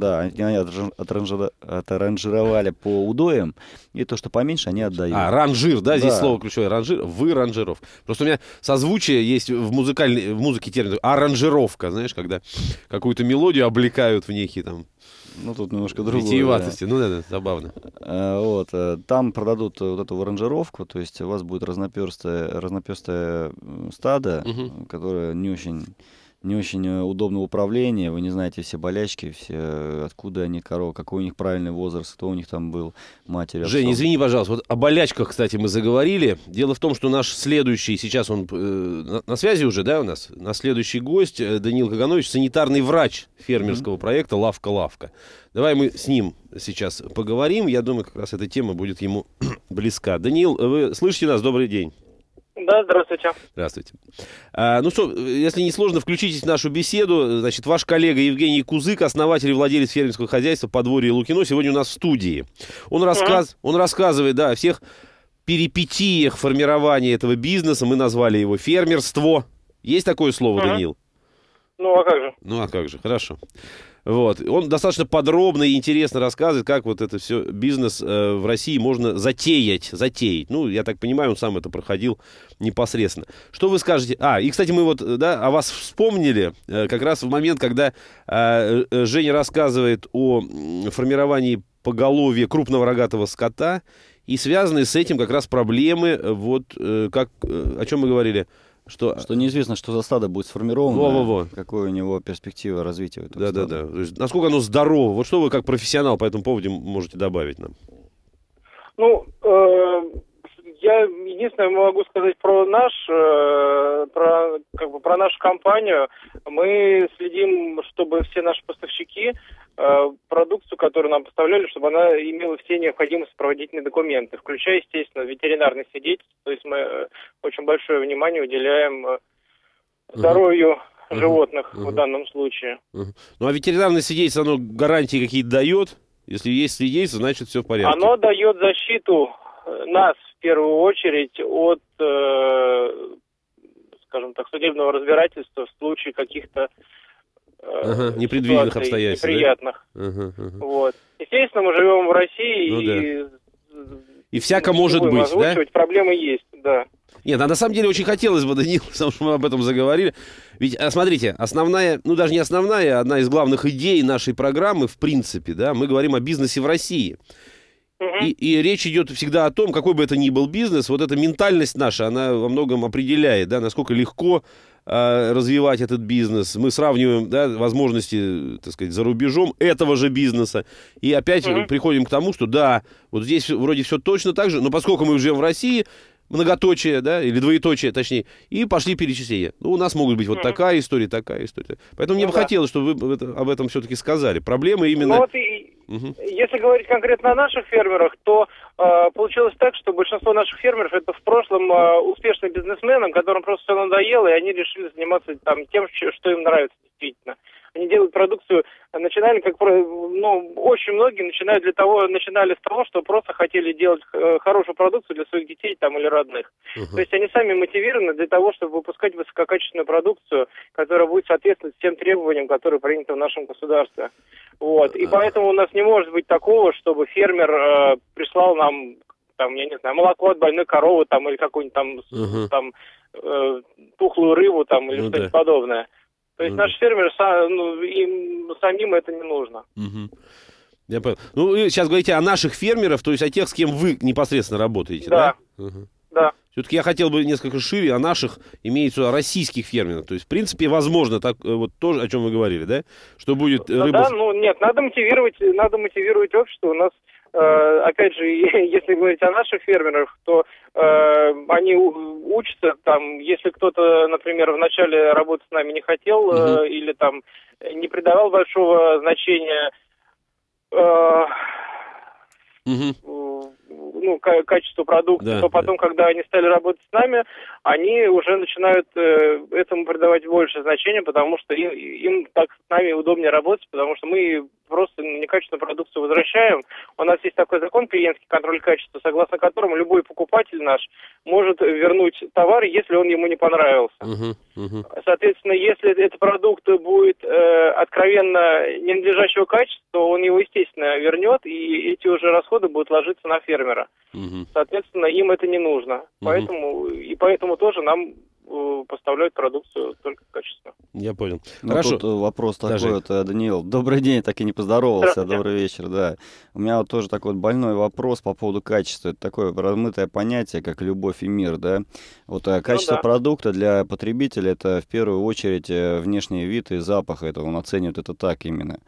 Да, они, они отранжировали по удоям, и то, что поменьше, они отдают. А, ранжир, да, да. здесь слово ключевое, ранжир, выранжиров Просто у меня созвучие есть в, музыкальной, в музыке термин аранжировка, знаешь, когда какую-то мелодию облекают в некий там ну тут немножко другое. Витиеватости, да. ну да, да, забавно. Э, вот, э, там продадут вот эту аранжировку, то есть у вас будет разноперстое, разноперстое стадо, угу. которое не очень не очень э, удобного управление. вы не знаете все болячки, все, э, откуда они, корова, какой у них правильный возраст, кто у них там был, матери. Жень, отцов. извини, пожалуйста, вот о болячках, кстати, мы заговорили. Дело в том, что наш следующий, сейчас он э, на, на связи уже, да, у нас, на следующий гость, э, Даниил Каганович, санитарный врач фермерского mm-hmm. проекта «Лавка-лавка». Давай мы с ним сейчас поговорим, я думаю, как раз эта тема будет ему близка. Даниил, э, вы слышите нас? Добрый день. Да, здравствуйте. Здравствуйте. А, ну что, если не сложно, включитесь в нашу беседу. Значит, ваш коллега Евгений Кузык, основатель и владелец фермерского хозяйства подворье Лукино, сегодня у нас в студии. Он, рассказ... mm-hmm. он рассказывает, да, о всех перипетиях формирования этого бизнеса. Мы назвали его фермерство. Есть такое слово, mm-hmm. Даниил? Ну, а как же? Ну, а как же, хорошо. Вот. Он достаточно подробно и интересно рассказывает, как вот это все бизнес э, в России можно затеять, затеять. Ну, я так понимаю, он сам это проходил непосредственно. Что вы скажете? А, и, кстати, мы вот, да, о вас вспомнили э, как раз в момент, когда э, э Женя рассказывает о формировании поголовья крупного рогатого скота и связанные с этим как раз проблемы, э, вот э, как, э, о чем мы говорили, что, что неизвестно, что за стадо будет сформировано, во -во -во. какое у него перспектива развития. Да-да-да. Насколько оно здорово? Вот что вы как профессионал по этому поводу можете добавить нам? Ну, я единственное могу сказать про наш, э, про, как бы, про нашу компанию. Мы следим, чтобы все наши поставщики э, продукцию, которую нам поставляли, чтобы она имела все необходимые сопроводительные документы, включая, естественно, ветеринарный свидетельство. То есть мы э, очень большое внимание уделяем здоровью uh-huh. животных uh-huh. в данном случае. Uh-huh. Ну а ветеринарное свидетельство, оно гарантии какие-то дает? Если есть свидетельство, значит все в порядке. Оно дает защиту нас первую очередь от, э, скажем так, судебного разбирательства в случае каких-то э, ага, непредвиденных обстоятельств, неприятных. Да? Ага, ага. Вот. Естественно, мы живем в России ну, да. и и всяко может быть, да? Проблемы есть, да. Нет, а на самом деле очень хотелось бы, Данил, потому что мы об этом заговорили. Ведь, а, смотрите, основная, ну даже не основная, а одна из главных идей нашей программы, в принципе, да, мы говорим о бизнесе в России. И, и речь идет всегда о том, какой бы это ни был бизнес, вот эта ментальность наша, она во многом определяет, да, насколько легко э, развивать этот бизнес. Мы сравниваем да, возможности, так сказать, за рубежом этого же бизнеса. И опять mm-hmm. приходим к тому, что да, вот здесь вроде все точно так же, но поскольку мы живем в России, многоточие, да, или двоеточие, точнее, и пошли перечисления. Ну, у нас могут быть вот mm-hmm. такая история, такая история. Поэтому ну, мне да. бы хотелось, чтобы вы об этом все-таки сказали. Проблема именно... Ну, вот и, Угу. Если говорить конкретно о наших фермерах, то э, получилось так, что большинство наших фермеров это в прошлом э, успешные бизнесмены, которым просто все надоело, и они решили заниматься там тем, что им нравится действительно. Э, они делают продукцию, начинали как, ну, очень многие начинают для того, начинали с того, что просто хотели делать э, хорошую продукцию для своих детей там или родных. Угу. То есть они сами мотивированы для того, чтобы выпускать высококачественную продукцию, которая будет соответствовать всем требованиям, которые приняты в нашем государстве. Вот. И поэтому у нас не может быть такого, чтобы фермер э, прислал нам там, я не знаю, молоко от больной коровы там или какую-нибудь там, угу. там э, тухлую рыбу там или ну, что-нибудь да. подобное. То есть ну, наши фермеры, ну, им самим это не нужно. Угу. Я понял. Ну, вы сейчас говорите о наших фермеров, то есть о тех, с кем вы непосредственно работаете, да? Да. Угу. да. Все-таки я хотел бы несколько шире о наших, имеется российских фермеров. То есть, в принципе, возможно, так э, вот тоже, о чем вы говорили, да? Что будет э, рыба... Да, да, ну нет, надо мотивировать, надо мотивировать общество. У нас Э, опять же, если говорить о наших фермерах, то э, они учатся, там, если кто-то, например, в начале работы с нами не хотел э, или там не придавал большого значения э, ну, качество продукта, да, то потом, да. когда они стали работать с нами, они уже начинают э, этому придавать больше значения, потому что им, им так с нами удобнее работать, потому что мы просто некачественную продукцию возвращаем. У нас есть такой закон, клиентский контроль качества, согласно которому любой покупатель наш может вернуть товар, если он ему не понравился. Uh-huh, uh-huh. Соответственно, если этот продукт будет э, откровенно ненадлежащего качества, то он его, естественно, вернет, и эти уже расходы будут ложиться на фермера. Угу. Соответственно, им это не нужно. Угу. Поэтому, и поэтому тоже нам э, поставляют продукцию только качественно. Я понял. Но ну, Хорошо. Тут э, вопрос Даже... такой, вот, э, Даниил. Добрый день, так и не поздоровался. Добрый вечер, да. У меня вот тоже такой вот больной вопрос по поводу качества. Это такое размытое понятие, как любовь и мир, да. Вот а качество ну да. продукта для потребителя это в первую очередь внешний вид и запах. Это он оценивает это так именно.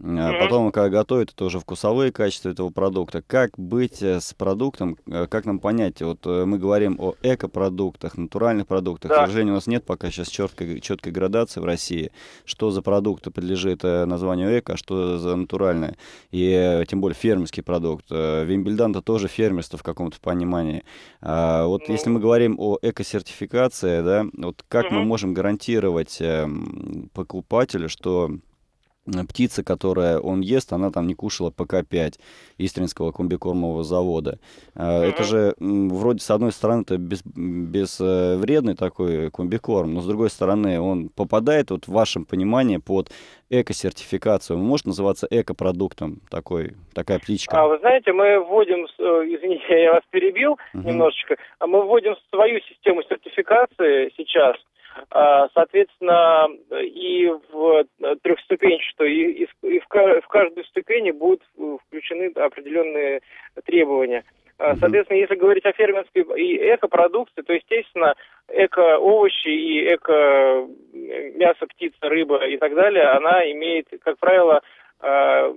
А потом, когда готовят, это уже вкусовые качества этого продукта. Как быть э, с продуктом, э, как нам понять? Вот э, мы говорим о экопродуктах, натуральных продуктах. Да. К сожалению, у нас нет пока сейчас четкой, четкой градации в России, что за продукты подлежит названию эко, а что за натуральное. И тем более фермерский продукт. Вимбельдан-то тоже фермерство в каком-то понимании. А вот mm если мы говорим о экосертификации, да, вот как mm мы можем гарантировать эм, покупателю, что птица, которая он ест, она там не кушала ПК-5 Истринского комбикормового завода. А, это же вроде, с одной стороны, это без, безвредный э, такой комбикорм, но с другой стороны, он попадает вот в вашем понимании под эко-сертификацию. Он может называться эко-продуктом, такой, такая птичка? А, вы знаете, мы вводим, э, извините, я вас перебил uh-huh. немножечко, а мы вводим свою систему сертификации сейчас, а, соответственно, и в э, трехступенчатой и, в, в каждой ступени будут э, включены определенные требования. А, соответственно, если говорить о фермерской и экопродукции, то, естественно, эко-овощи и эко-мясо, э, птица, рыба и так далее, она имеет, как правило, а,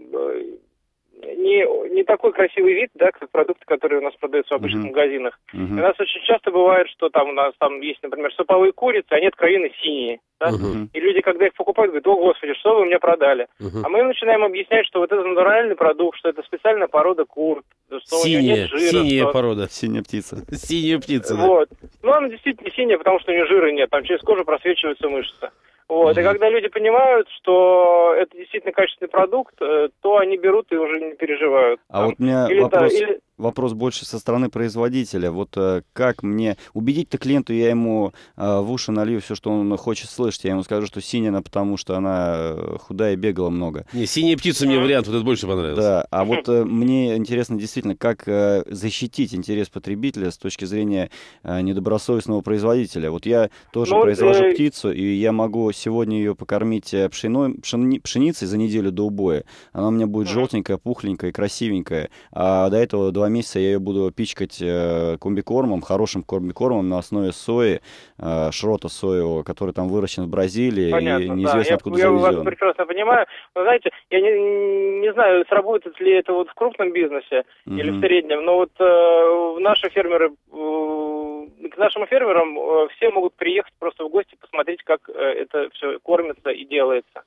не, не такой красивый вид, да, как продукты, которые у нас продаются в обычных uh-huh. магазинах. Uh-huh. у нас очень часто бывает, что там у нас там есть, например, суповые курицы, они откровенно синие. Да? Uh-huh. И люди, когда их покупают, говорят, о, господи, что вы мне продали? Uh-huh. А мы начинаем объяснять, что вот это натуральный продукт, что это специальная порода кур, что синяя, у нее нет жира. Синяя что... порода. Синяя птица. Синяя птица, да. Вот. Ну, она действительно синяя, потому что у нее жира нет, там через кожу просвечиваются мышцы. Вот. Mm-hmm. И когда люди понимают, что это действительно качественный продукт, э, то они берут и уже не переживают. А там. вот у меня или вопрос... Та, или вопрос больше со стороны производителя. Вот э, как мне убедить-то клиенту, я ему э, в уши налью все, что он хочет слышать. Я ему скажу, что синяя, потому что она э, худая, бегала много. Не, синяя птица мне вариант вот это больше понравился. Да, а вот мне интересно действительно, как защитить интерес потребителя с точки зрения недобросовестного производителя. Вот я тоже ну, произвожу э... птицу, и я могу сегодня ее покормить пшеной, пшени, пшеницей за неделю до убоя. Она у меня будет желтенькая, пухленькая, красивенькая. А до этого два месяца я ее буду пичкать э, комбикормом, хорошим комбикормом на основе сои, э, шрота соевого, который там выращен в Бразилии Понятно, и неизвестно да. откуда я, завезен. Я вас прекрасно понимаю. но знаете, я не, не знаю, сработает ли это вот в крупном бизнесе mm-hmm. или в среднем, но вот э, наши фермеры э, к нашим фермерам э, все могут приехать просто в гости, посмотреть, как э, это все кормится и делается.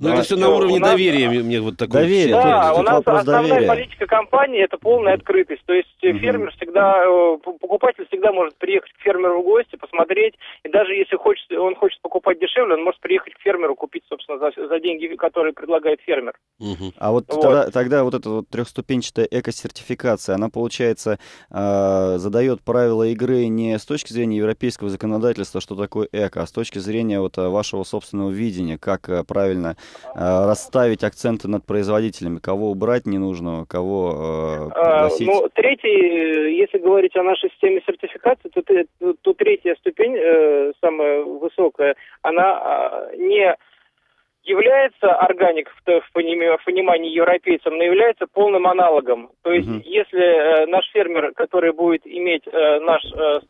Ну, это все на уровне нас... доверия, мне вот такое. Доверие. Да, у нас основная доверия. политика компании – это полная открытость. То есть угу. фермер всегда, э, покупатель всегда может приехать к фермеру в гости, посмотреть. И даже если хочет, он хочет покупать дешевле, он может приехать к фермеру, купить, собственно, за, за деньги, которые предлагает фермер. Угу. А вот, вот. Тогда, тогда вот эта вот трехступенчатая эко-сертификация, она, получается, э, задает правила игры не с точки зрения европейского законодательства, что такое эко, а с точки зрения вот а, вашего собственного видения, как а, правильно Э, расставить акценты над производителями, кого убрать ненужного, кого э, а, ну, третий, э, если говорить о нашей системе сертификации, то, то, э, то третья ступень, э, самая высокая, она э, не является органик в, в, понимании, в понимании европейцам, но является полным аналогом. То есть, угу. если э, наш фермер, который будет иметь э, наш э,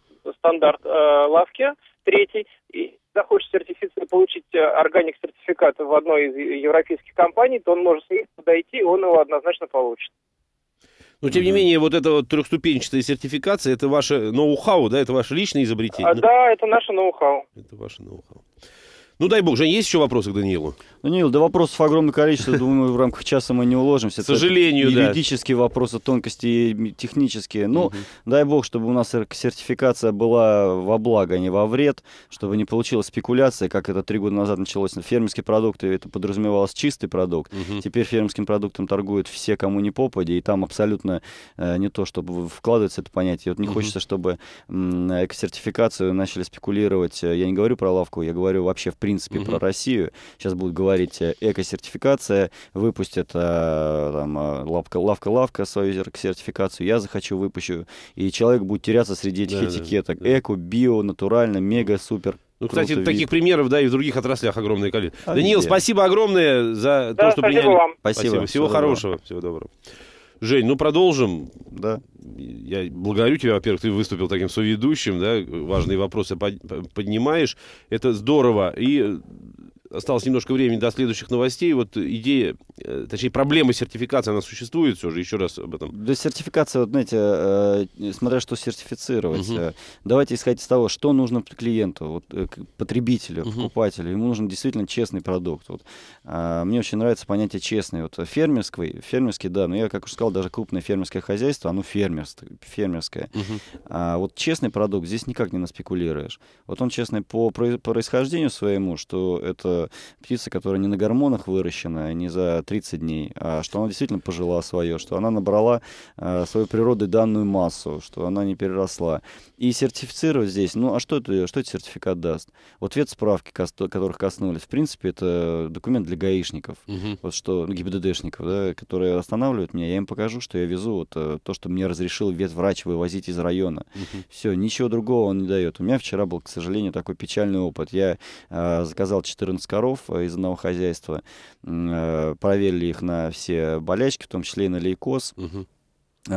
стандарт э, лавки, третий, и, захочет сертифици... получить э, органик сертификат в одной из европейских компаний, то он может с ней подойти, и он его однозначно получит. Но, тем не менее, вот эта вот трехступенчатая сертификация, это ваше ноу-хау, да, это ваше личное изобретение? А, да, это наше ноу-хау. Это ваше ноу-хау. Ну, дай бог, Жень, есть еще вопросы к Даниилу? Даниил, да вопросов огромное количество, думаю, в рамках часа мы не уложимся. К сожалению, да. Юридические вопросы, тонкости технические. Ну, дай бог, чтобы у нас сертификация была во благо, а не во вред, чтобы не получилась спекуляция, как это три года назад началось. Ну, фермерские продукты, это подразумевалось чистый продукт. Теперь фермерским продуктом торгуют все, кому не попади, и там абсолютно э, не то, чтобы вкладывается это понятие. Вот не хочется, чтобы эко-сертификацию начали спекулировать. Э, я не говорю про лавку, я говорю вообще в принципе принципе, угу. про Россию. Сейчас будут говорить э, эко-сертификация, выпустят э, там э, лавка-лавка свою сертификацию, я захочу, выпущу. И человек будет теряться среди этих да, этикеток. Да, да. Эко, био, натурально, мега, супер. Ну, кстати, вид. таких примеров, да, и в других отраслях огромное количество. А Даниил, спасибо огромное за да, то, что спасибо приняли. Вам. Спасибо. спасибо. Всего, Всего хорошего. Всего доброго. Жень, ну продолжим. Да. Я благодарю тебя, во-первых, ты выступил таким соведущим, да, важные вопросы поднимаешь. Это здорово. И осталось немножко времени до следующих новостей. Вот идея, э, точнее, проблема сертификации, она существует все же, еще раз об этом. Да, сертификация, вот, знаете, э, э, смотря что сертифицировать. Угу. Давайте исходить из того, что нужно клиенту, вот, потребителю, угу. покупателю. Ему нужен действительно честный продукт. Вот. Мне очень нравится понятие честный. Вот фермерский, фермерский, да, но я, как уже сказал, даже крупное фермерское хозяйство, оно фермерское. фермерское. Угу. А вот честный продукт здесь никак не наспекулируешь. Вот он честный по происхождению своему, что это птица, которая не на гормонах выращена, не за 30 дней, а что она действительно пожила свое, что она набрала э, свою природой данную массу, что она не переросла. И сертифицировать здесь, ну а что это, что это сертификат даст? Вот вет справки, которых коснулись, в принципе, это документ для гаишников, угу. вот что, ну, ГИБДДшников, да, которые останавливают меня, я им покажу, что я везу вот э, то, что мне разрешил ветврач вывозить из района. Угу. Все, ничего другого он не дает. У меня вчера был, к сожалению, такой печальный опыт. Я э, заказал 14 коров э, из одного хозяйства, э, проверили их на все болячки, в том числе и на лейкоз. Угу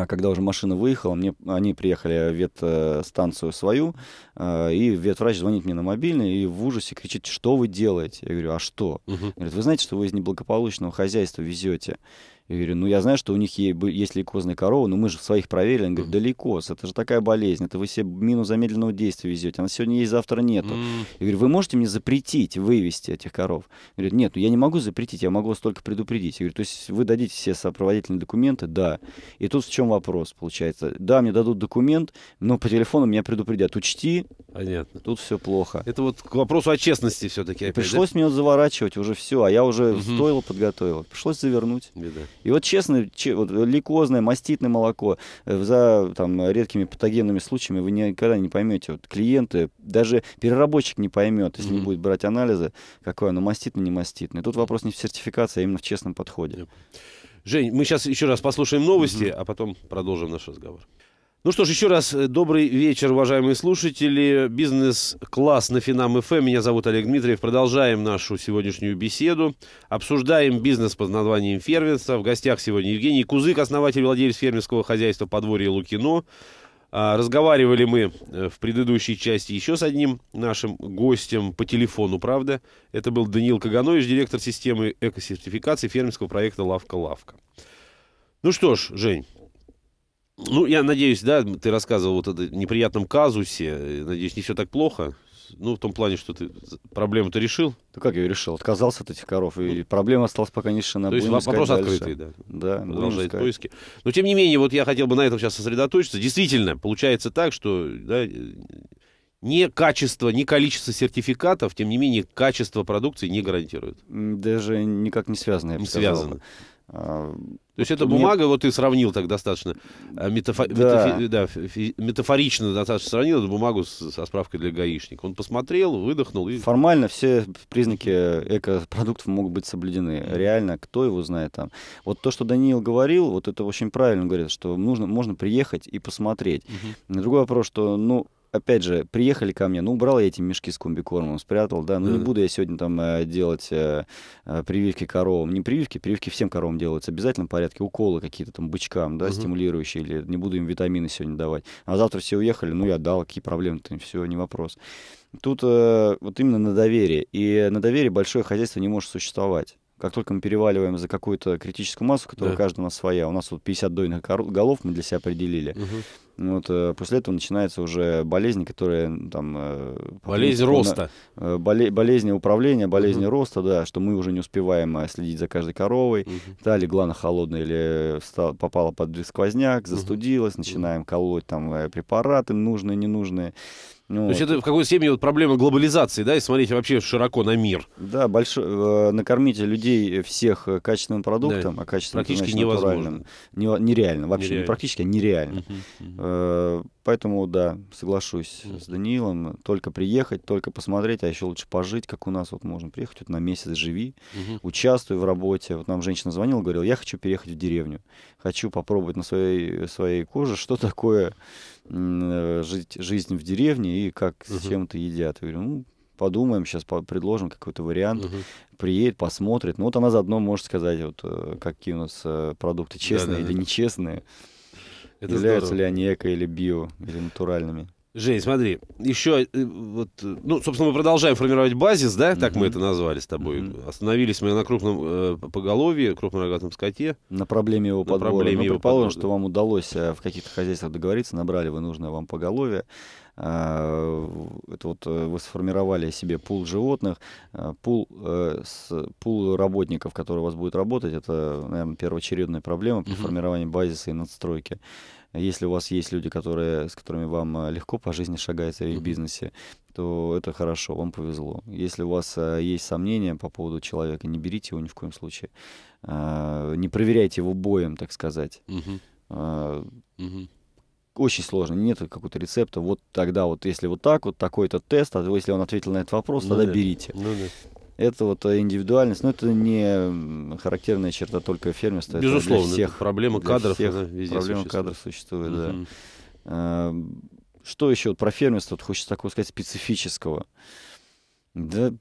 когда уже машина выехала, мне, они приехали в ветстанцию свою, э, и ветврач звонит мне на мобильный и в ужасе кричит, что вы делаете? Я говорю, а что? Угу. Говорит, вы знаете, что вы из неблагополучного хозяйства везете? Я говорю, ну я знаю, что у них есть лейкозная корова, но мы же в своих проверили. Он говорит, да лейкоз, это же такая болезнь, это вы себе мину замедленного действия везете. Она сегодня есть, завтра нету. Я говорю, вы можете мне запретить вывести этих коров? Он говорит, нет, ну я не могу запретить, я могу вас только предупредить. Я говорю, то есть вы дадите все сопроводительные документы? Да. И тут в чем вопрос получается? Да, мне дадут документ, но по телефону меня предупредят. Учти, Понятно. тут все плохо. Это вот к вопросу о честности все-таки. Пришлось да? мне вот заворачивать уже все, а я уже угу. стоило подготовил. Пришлось завернуть. Беда. И вот честно, че, вот, лейкозное, маститное молоко, э, за там, редкими патогенными случаями вы никогда не поймете. Вот, клиенты, даже переработчик не поймет, если mm-hmm. не будет брать анализы, какое оно маститное, не маститное. Тут вопрос не в сертификации, а именно в честном подходе. Жень, мы сейчас еще раз послушаем новости, mm-hmm. а потом продолжим наш разговор. Ну что ж, еще раз э, добрый вечер, уважаемые слушатели. Бизнес-класс на Финам ФМ. Эм. Меня зовут Олег Дмитриев. Продолжаем нашу сегодняшнюю беседу. Обсуждаем бизнес под названием фермерство. В гостях сегодня Евгений Кузык, основатель и владелец фермерского хозяйства подворье Лукино. А, разговаривали мы э, в предыдущей части еще с одним нашим гостем по телефону, правда. Это был Даниил Каганович, директор системы экосертификации фермерского проекта «Лавка-лавка». Ну что ж, Жень, ну, я надеюсь, да, ты рассказывал вот о неприятном казусе. Надеюсь, не все так плохо. Ну, в том плане, что ты проблему-то решил. Ну, как я решил? Отказался от этих коров, и ну, проблема осталась пока не решена. То есть будем вопрос открытый, да. Да, Продолжает поиски. Но, тем не менее, вот я хотел бы на этом сейчас сосредоточиться. Действительно, получается так, что да, э, не качество, не количество сертификатов, тем не менее, качество продукции не гарантирует. Даже никак не связано, я бы не сказал. связано. А, то есть это бумага, Нет. вот ты сравнил так достаточно э, метафо... да. Метафи... Да, фи... метафорично достаточно сравнил эту бумагу с... со справкой для гаишника. Он посмотрел, выдохнул. И... Формально все признаки экопродуктов могут быть соблюдены. Реально, кто его знает там. Вот то, что Даниил говорил, вот это очень правильно говорит, что нужно, можно приехать и посмотреть. Угу. Другой вопрос, что ну, опять же, приехали ко мне, ну, убрал я эти мешки с комбикормом, спрятал, да, ну, не буду я сегодня там э, делать э, э, прививки коровам. Не прививки, прививки всем коровам делаются. Обязательно в порядке уколы какие-то там бычкам, да, mm стимулирующие, или не буду им витамины сегодня давать. А завтра все уехали, ну, я дал, какие проблемы-то, все, не вопрос. Тут э, вот именно на доверие. И на доверие большое хозяйство не может существовать как только мы переваливаем за какую-то критическую массу, которая да. у каждого у нас своя, у нас вот 50 дойных голов мы для себя определили, угу. Ну, вот, э, после этого начинается уже болезнь, которая там... Э, болезнь роста. Э, боле, болезни управления, болезни uh-huh. роста, да, что мы уже не успеваем следить за каждой коровой. Uh-huh. Та легла на холодное или встала, попала под сквозняк, застудилась, uh-huh. начинаем колоть там препараты нужные, ненужные. Ну, То есть это в какой-то степени вот проблема глобализации, да, и смотрите вообще широко на мир. Да, больш... Э, накормить людей э, всех э, качественным продуктом, да, а качественным, практически конечно, невозможно. Не, нереально, вообще а нереально. практически, нереально. uh-huh. Поэтому, да, соглашусь mm-hmm. с Даниилом. Только приехать, только посмотреть, а еще лучше пожить, как у нас. Вот можно приехать, вот на месяц живи, mm-hmm. участвуй в работе. Вот нам женщина звонила, говорила, я хочу переехать в деревню. Хочу попробовать на своей, своей коже, что такое м- э, жить, жизнь в деревне и как mm-hmm. с чем-то едят. Я говорю, ну, подумаем, сейчас по- предложим какой-то вариант, угу. приедет, посмотрит. Ну вот она заодно может сказать, вот, э, какие у нас э, продукты честные да, да, или нечестные. Это Являются здорово. ли они эко или био, или натуральными? Жень, смотри, еще э, вот, э, ну, собственно, мы продолжаем формировать базис, да, так uh-huh. мы это назвали с тобой. Uh-huh. Остановились мы на крупном э, поголовье, крупном рогатом скоте. На проблеме его на подбора. Проблеме мы его предположим, подбора. что вам удалось э, в каких-то хозяйствах договориться, набрали вы нужное вам поголовье. Э, это вот э, вы сформировали себе пул животных, э, пул, пул работников, которые у вас будут работать, это, наверное, первоочередная проблема при формировании базиса и надстройки. Если у вас есть люди, которые, с которыми вам легко по жизни шагается в бизнесе, то это хорошо, вам повезло. Если у вас есть сомнения по поводу человека, не берите его ни в коем случае. Не проверяйте его боем, так сказать. Uh-huh. Uh-huh очень сложно, нет какого-то рецепта. Вот тогда вот, если вот так, вот такой-то тест, а если он ответил на этот вопрос, ну, тогда да. берите. Ну, да. Это вот индивидуальность, но это не характерная черта только фермерства. Безусловно, для всех, это проблема кадров всех, она везде Проблема существует. кадров существует, угу. да. А, что еще вот про фермерство вот хочется такого сказать специфического? Да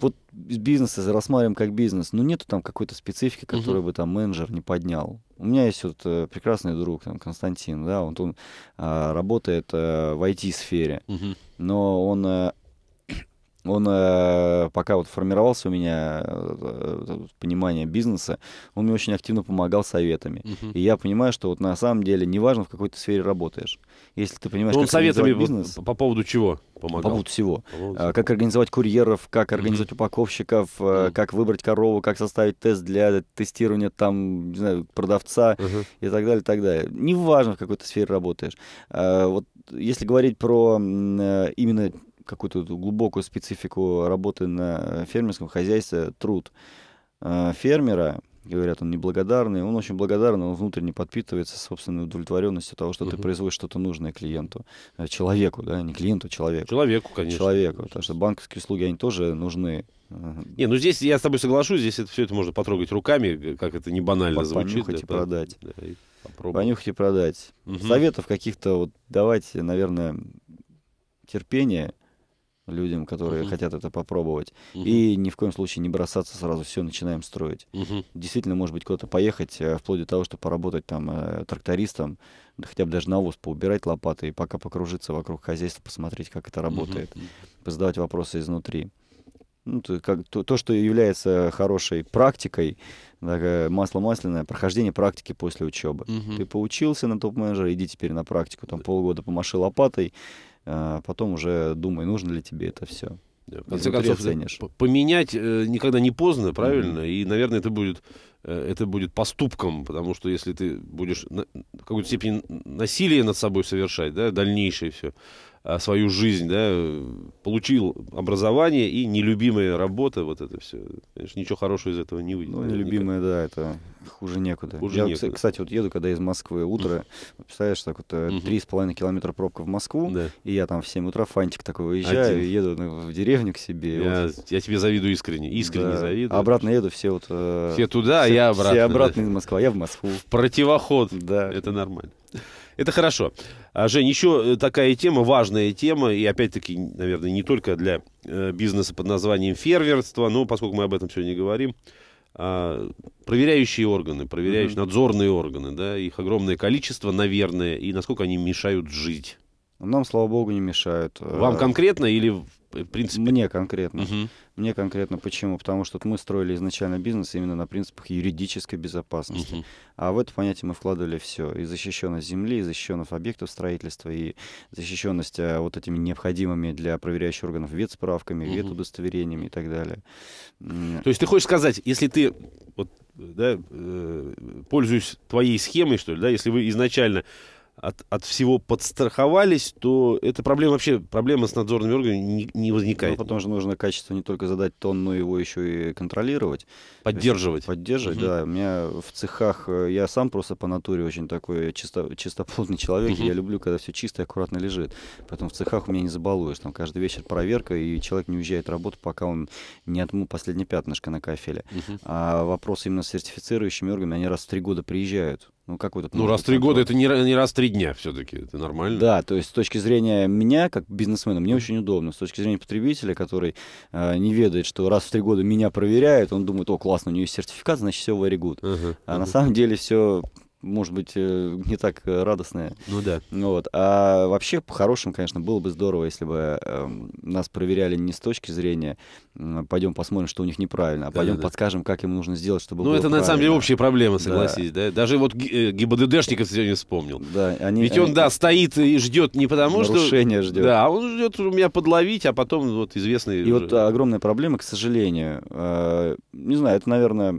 вот бизнес, если рассматриваем как бизнес, Но нету там какой-то специфики, которую угу. бы там менеджер не поднял. У меня есть вот э, прекрасный друг, там, Константин, да, вот он а, работает а, в IT-сфере, угу. но он а, он э, пока вот формировался у меня э, э, понимание бизнеса, он мне очень активно помогал советами. Угу. И я понимаю, что вот на самом деле неважно, в какой ты сфере работаешь. Если ты понимаешь, Но ну, он как советами бизнес... По, поводу чего помогал? По поводу всего. По поводу всего. Как организовать курьеров, как организовать угу. упаковщиков, угу. как выбрать корову, как составить тест для тестирования там, не знаю, продавца угу. и так далее, и так далее. Неважно, в какой ты сфере работаешь. Вот если говорить про именно какую-то глубокую специфику работы на фермерском хозяйстве труд э, фермера, говорят, он неблагодарный, он очень благодарный, он внутренне подпитывается собственной удовлетворенностью того, что угу. ты производишь что-то нужное клиенту, э, человеку, да, не клиенту, а человеку. Человеку, конечно. Человеку, потому что банковские услуги, они тоже нужны. Не, ну здесь я с тобой соглашусь, здесь это, все это можно потрогать руками, как это не банально Под, звучит. Понюхать да, и продать. Да, и Понюхать и продать. Угу. Советов каких-то вот давайте, наверное, терпение, людям, которые угу. хотят это попробовать. Угу. И ни в коем случае не бросаться сразу, все начинаем строить. Угу. Действительно, может быть, куда-то поехать, э, вплоть до того, чтобы поработать там э, трактористом, хотя бы даже навоз поубирать лопатой, пока покружиться вокруг хозяйства, посмотреть, как это работает, угу. позадавать вопросы изнутри. Ну, то, как, то, то, что является хорошей практикой, такая э, масло масляное, прохождение практики после учебы. Угу. Ты поучился на топ-менеджера, иди теперь на практику, там полгода помаши лопатой, а потом уже думай, нужно ли тебе это все. в конце концов, поменять э, никогда не поздно, правильно? Mm-hmm. И, наверное, это будет, э, это будет поступком, потому что если ты будешь в какой-то степени насилие над собой совершать, да, дальнейшее все, а, свою жизнь, да, э, получил образование и нелюбимая работа, вот это все. Конечно, ничего хорошего из этого не выйдет. Ну, нелюбимая, никак. да, это хуже некуда. Хуже Я, некуда. кстати, вот еду, когда из Москвы утро, представляешь, так вот, э, три с половиной километра пробка в Москву, да. и я там в 7 утра фантик такой выезжаю, Один. еду ну, в деревню к себе. Я, вот. я тебе завидую искренне, искренне да. завидую. А обратно еду все вот... Э, все туда, а все, а я обратно. Все обратно да. из Москвы, а я в Москву. В противоход. Да. Это нормально. Это хорошо. А, Жень, еще э, такая тема, важная тема, и опять-таки, наверное, не только для э, бизнеса под названием ферверство, но поскольку мы об этом сегодня говорим, а, проверяющие органы, проверяющие mm-hmm. надзорные органы, да, их огромное количество, наверное, и насколько они мешают жить нам, слава богу, не мешают. Э, Вам конкретно или в э, принципе? Мне конкретно. Угу. Мне конкретно почему? Потому что мы строили изначально бизнес именно на принципах юридической безопасности. Угу. А в это понятие мы вкладывали все. И защищенность земли, и защищенность объектов строительства, и защищенность э, вот этими необходимыми для проверяющих органов вид справками, угу. вид и так далее. То есть ты хочешь сказать, если ты вот, да, пользуюсь твоей схемой, что ли, да, если вы изначально от, от всего подстраховались, то эта проблема вообще, проблема с надзорными органами не, не возникает. Ну, потому что нужно качество не только задать тон, но его еще и контролировать. Поддерживать. Есть, поддерживать, угу. да. У меня в цехах, э, я сам просто по натуре очень такой чисто, чистоплотный человек, угу. я люблю, когда все чисто и аккуратно лежит. Поэтому в цехах у меня не забалуешь, там каждый вечер проверка, и человек не уезжает работу, пока он не отмыл последнее пятнышко на кафеле. Угу. А вопросы именно с сертифицирующими органами, они раз в три года приезжают ну, как вот это ну раз три года, это не, не раз три дня все-таки, это нормально. Да, то есть с точки зрения меня, как бизнесмена, мне очень удобно. С точки зрения потребителя, который э, не ведает, что раз в три года меня проверяют, он думает, о, классно, у нее есть сертификат, значит, все very good. Uh-huh, а uh-huh. на самом деле все может быть, э, не так э, радостная Ну да. Вот. А вообще, по-хорошему, конечно, было бы здорово, если бы э, нас проверяли не с точки зрения «пойдем посмотрим, что у них неправильно», а да, «пойдем да, подскажем, как им нужно сделать, чтобы Ну, это правильно. на самом деле общая проблема, согласись, да? да? Даже вот э, ГИБДДшника сегодня вспомнил. Да, они, Ведь он, да, стоит и ждет не потому, Нарушение что... Нарушение ждет. Да, а он ждет меня подловить, а потом вот известный... И уже... вот огромная проблема, к сожалению. Э, не знаю, это, наверное,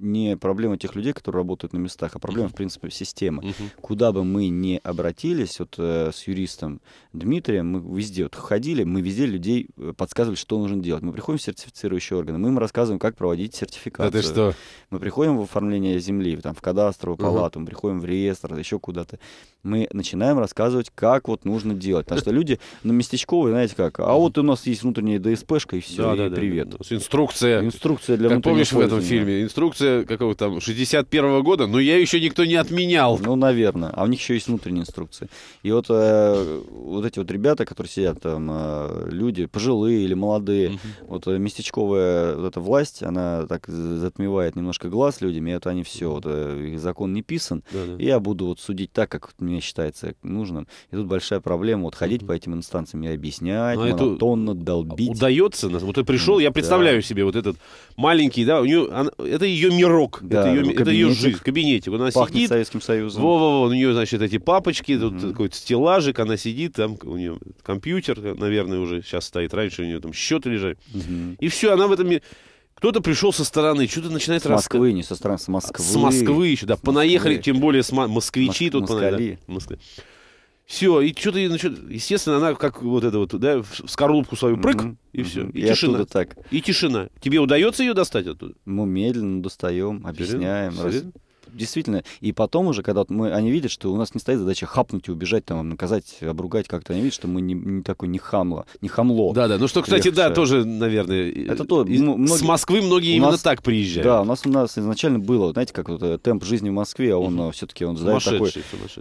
не проблема тех людей, которые работают на местах, а проблема, в принципе, системы. uh Куда бы мы ни обратились, вот э, с юристом Дмитрием, мы везде вот, ходили, мы везде людей э, подсказывали, что нужно делать. Мы приходим в сертифицирующие органы, мы им рассказываем, как проводить сертификацию. Да ты что? Мы приходим в оформление земли, там, в кадастровую палату, uh мы приходим в реестр, еще куда-то мы начинаем рассказывать, как вот нужно делать. Потому что люди на ну, местечковые, знаете как, а вот у нас есть внутренняя ДСПшка, и все, да, и да, привет. Да. Инструкция. Инструкция для как помнишь в этом фильме, инструкция какого там 61-го года, но я еще никто не отменял. Ну, наверное. А у них еще есть внутренние инструкции. И вот, э, вот эти вот ребята, которые сидят там, э, люди пожилые или молодые, угу. вот э, местечковая вот эта власть, она так затмевает немножко глаз людям, и это они все, вот, э, закон не писан, да, да. и я буду вот судить так, как мне не считается нужным. И тут большая проблема вот ходить mm-hmm. по этим инстанциям и объяснять, Но монотонно это долбить. Удается. Вот ты пришел, я представляю да. себе вот этот маленький, да, у нее, она, это ее мирок, да, это, ее, ну, это ее жизнь в кабинете. Она Пахнет сидит, Советским Союзом. Во-во-во, у нее, значит, эти папочки, mm-hmm. тут какой-то стеллажик, она сидит, там у нее компьютер, наверное, уже сейчас стоит, раньше у нее там счеты лежали. Mm-hmm. И все, она в этом мире... Кто-то пришел со стороны, что-то начинает с рассказывать. Москвы, не со стороны, с Москвы. С Москвы еще, да. Понаехали, тем более с москвичи Моск... тут. Москали. Да, Все, и что-то, естественно, она как вот это вот, да, в скорлупку свою прыг, mm-hmm. и все. Mm-hmm. И, и тишина. так. И тишина. Тебе удается ее достать оттуда? Мы медленно достаем, объясняем, Серьезно? Раз действительно. И потом уже, когда мы, они видят, что у нас не стоит задача хапнуть и убежать, там, наказать, обругать как-то. Они видят, что мы не, не такой не хамло, не хамло. Да, да. Ну что, кстати, легче. да, тоже, наверное. Э, Это то, из, многие, с Москвы многие именно нас, так приезжают. Да, у нас у нас изначально было, знаете, как вот э, темп жизни в Москве, а он э, все-таки он задает такой.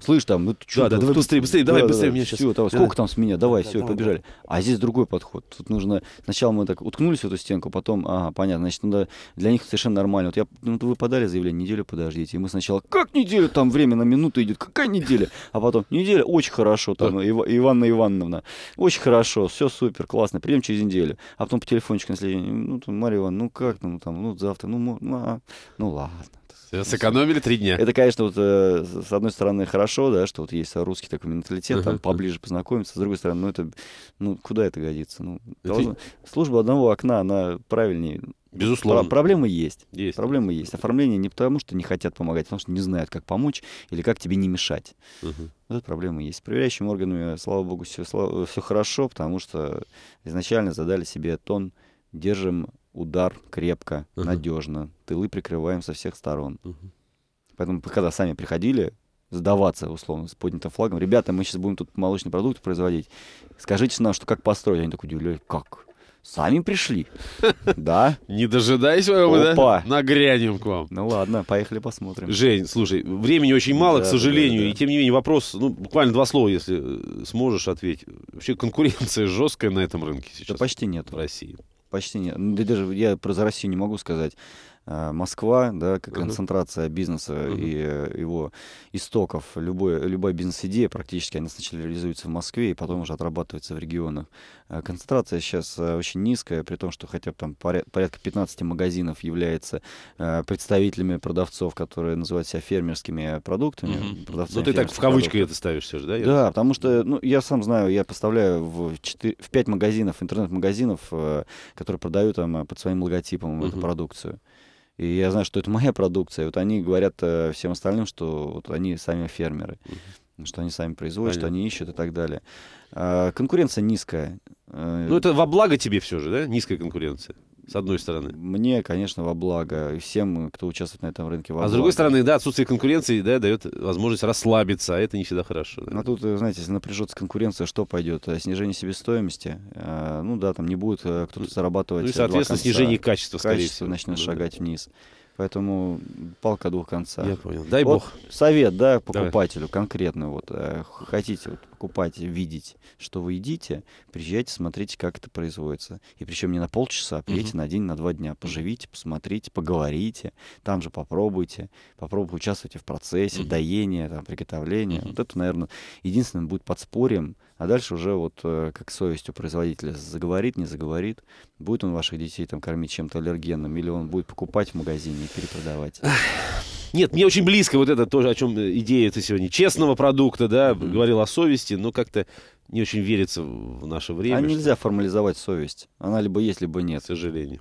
Слышь, там, ну ты что? Да, да, давай быстрее, быстрее, давай быстрее, меня сейчас. Сколько там с меня? Давай, все, побежали. А здесь другой подход. Тут нужно сначала мы так уткнулись в эту стенку, потом, ага, понятно, значит, надо для них совершенно нормально. Вот я, ну, вы подали заявление, неделю подождите, мы сначала, как неделя, там время на минуту идет, какая неделя? А потом, неделя, очень хорошо, там, Ив, Иванна Ивановна, очень хорошо, все супер, классно, прием через неделю. А потом по телефончику на следующий день, ну, там, Мария Ивановна, ну как, ну, там, ну, завтра, ну, ну, а, ну ладно. Сэкономили три дня. Это, конечно, вот, э, с одной стороны, хорошо, да, что вот есть русский такой менталитет, там поближе познакомиться, с другой стороны, ну это, ну куда это годится? Ну, это... Должна... Служба одного окна, она правильнее Безусловно. Про- проблемы есть. есть. Проблемы есть. Оформление не потому, что не хотят помогать, а потому что не знают, как помочь или как тебе не мешать. Угу. Вот эта проблема есть. С проверяющими органами, слава богу, все, слава, все хорошо, потому что изначально задали себе тон, держим удар крепко, угу. надежно, тылы прикрываем со всех сторон. Угу. Поэтому, когда сами приходили, сдаваться, условно, с поднятым флагом. Ребята, мы сейчас будем тут молочный продукт производить. Скажите нам, что как построить. Они так удивляют, как? Сами пришли. Да. Не дожидайся, моего, да? Нагрянем к вам. Ну ладно, поехали посмотрим. Жень, слушай, времени очень мало, да, к сожалению. Да, да. И тем не менее, вопрос, ну, буквально два слова, если э, сможешь ответить. Вообще конкуренция жесткая на этом рынке сейчас. Да почти нет. В России. Почти нет. Ну, да даже я про за Россию не могу сказать. А, Москва, да, как концентрация бизнеса uh-huh. и э, его истоков. Любой, любая бизнес-идея практически, она сначала реализуется в Москве и потом уже отрабатывается в регионах. А, концентрация сейчас э, очень низкая, при том, что хотя бы там порядка 15 магазинов является э, представителями продавцов, которые называют себя фермерскими продуктами. mm Ну ты так в кавычках продуктов. это ставишь все же, да? Да, потому что ну, я сам знаю, я поставляю в, 4, в 5 магазинов, интернет-магазинов, э, которые продают там под своим логотипом mm эту продукцию. И я знаю, что это моя продукция. Вот они говорят всем остальным, что вот они сами фермеры. mm что они сами производят, Понятно. что они ищут и так далее. А, конкуренция низкая. Э, ну, это во благо тебе все же, да? Низкая конкуренция. С одной стороны. Мне, конечно, во благо. всем, кто участвует на этом рынке, во благо. А с другой стороны, да, отсутствие конкуренции да, дает возможность расслабиться, а это не всегда хорошо. Да. А тут, э, знаете, если напряжется конкуренция, что пойдет? Э, снижение себестоимости. Ну да, там не будет кто-то ну, зарабатывать. Ну и, соответственно, снижение качества, скорее качество всего. начнет ну, шагать вниз. Поэтому палка двух конца. Я понял. Дай вот бог. Совет, да, покупателю Давай. конкретно. Вот э, хотите вот, покупать, видеть, что вы едите, приезжайте, смотрите, как это производится. И причем не на полчаса, а приедете угу. на день, на два дня. Поживите, посмотрите, поговорите, там же попробуйте, попробуйте, участвуйте в процессе угу. доения, там, приготовления. Угу. Вот это, наверное, единственным будет подспорьем. А дальше уже вот э, как совесть у производителя заговорит, не заговорит, будет он ваших детей там кормить чем-то аллергенным, или он будет покупать в магазине и перепродавать. Нет, мне очень близко вот это тоже, о чем э, идея это сегодня. Честного продукта, да, mm-hmm. говорил о совести, но как-то не очень верится в наше время. А что... нельзя формализовать совесть. Она либо есть, либо нет. К сожалению.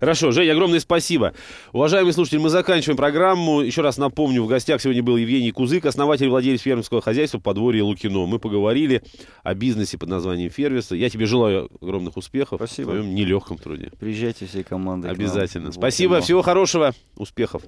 Хорошо, Жень, огромное спасибо. Уважаемые слушатели, мы заканчиваем программу. Еще раз напомню, в гостях сегодня был Евгений Кузык, основатель и владелец фермерского хозяйства «Подворье Лукино». Мы поговорили о бизнесе под названием «Фервиса». Я тебе желаю огромных успехов спасибо. в твоем нелегком труде. Приезжайте всей командой. Обязательно. Спасибо, всего хорошего, успехов.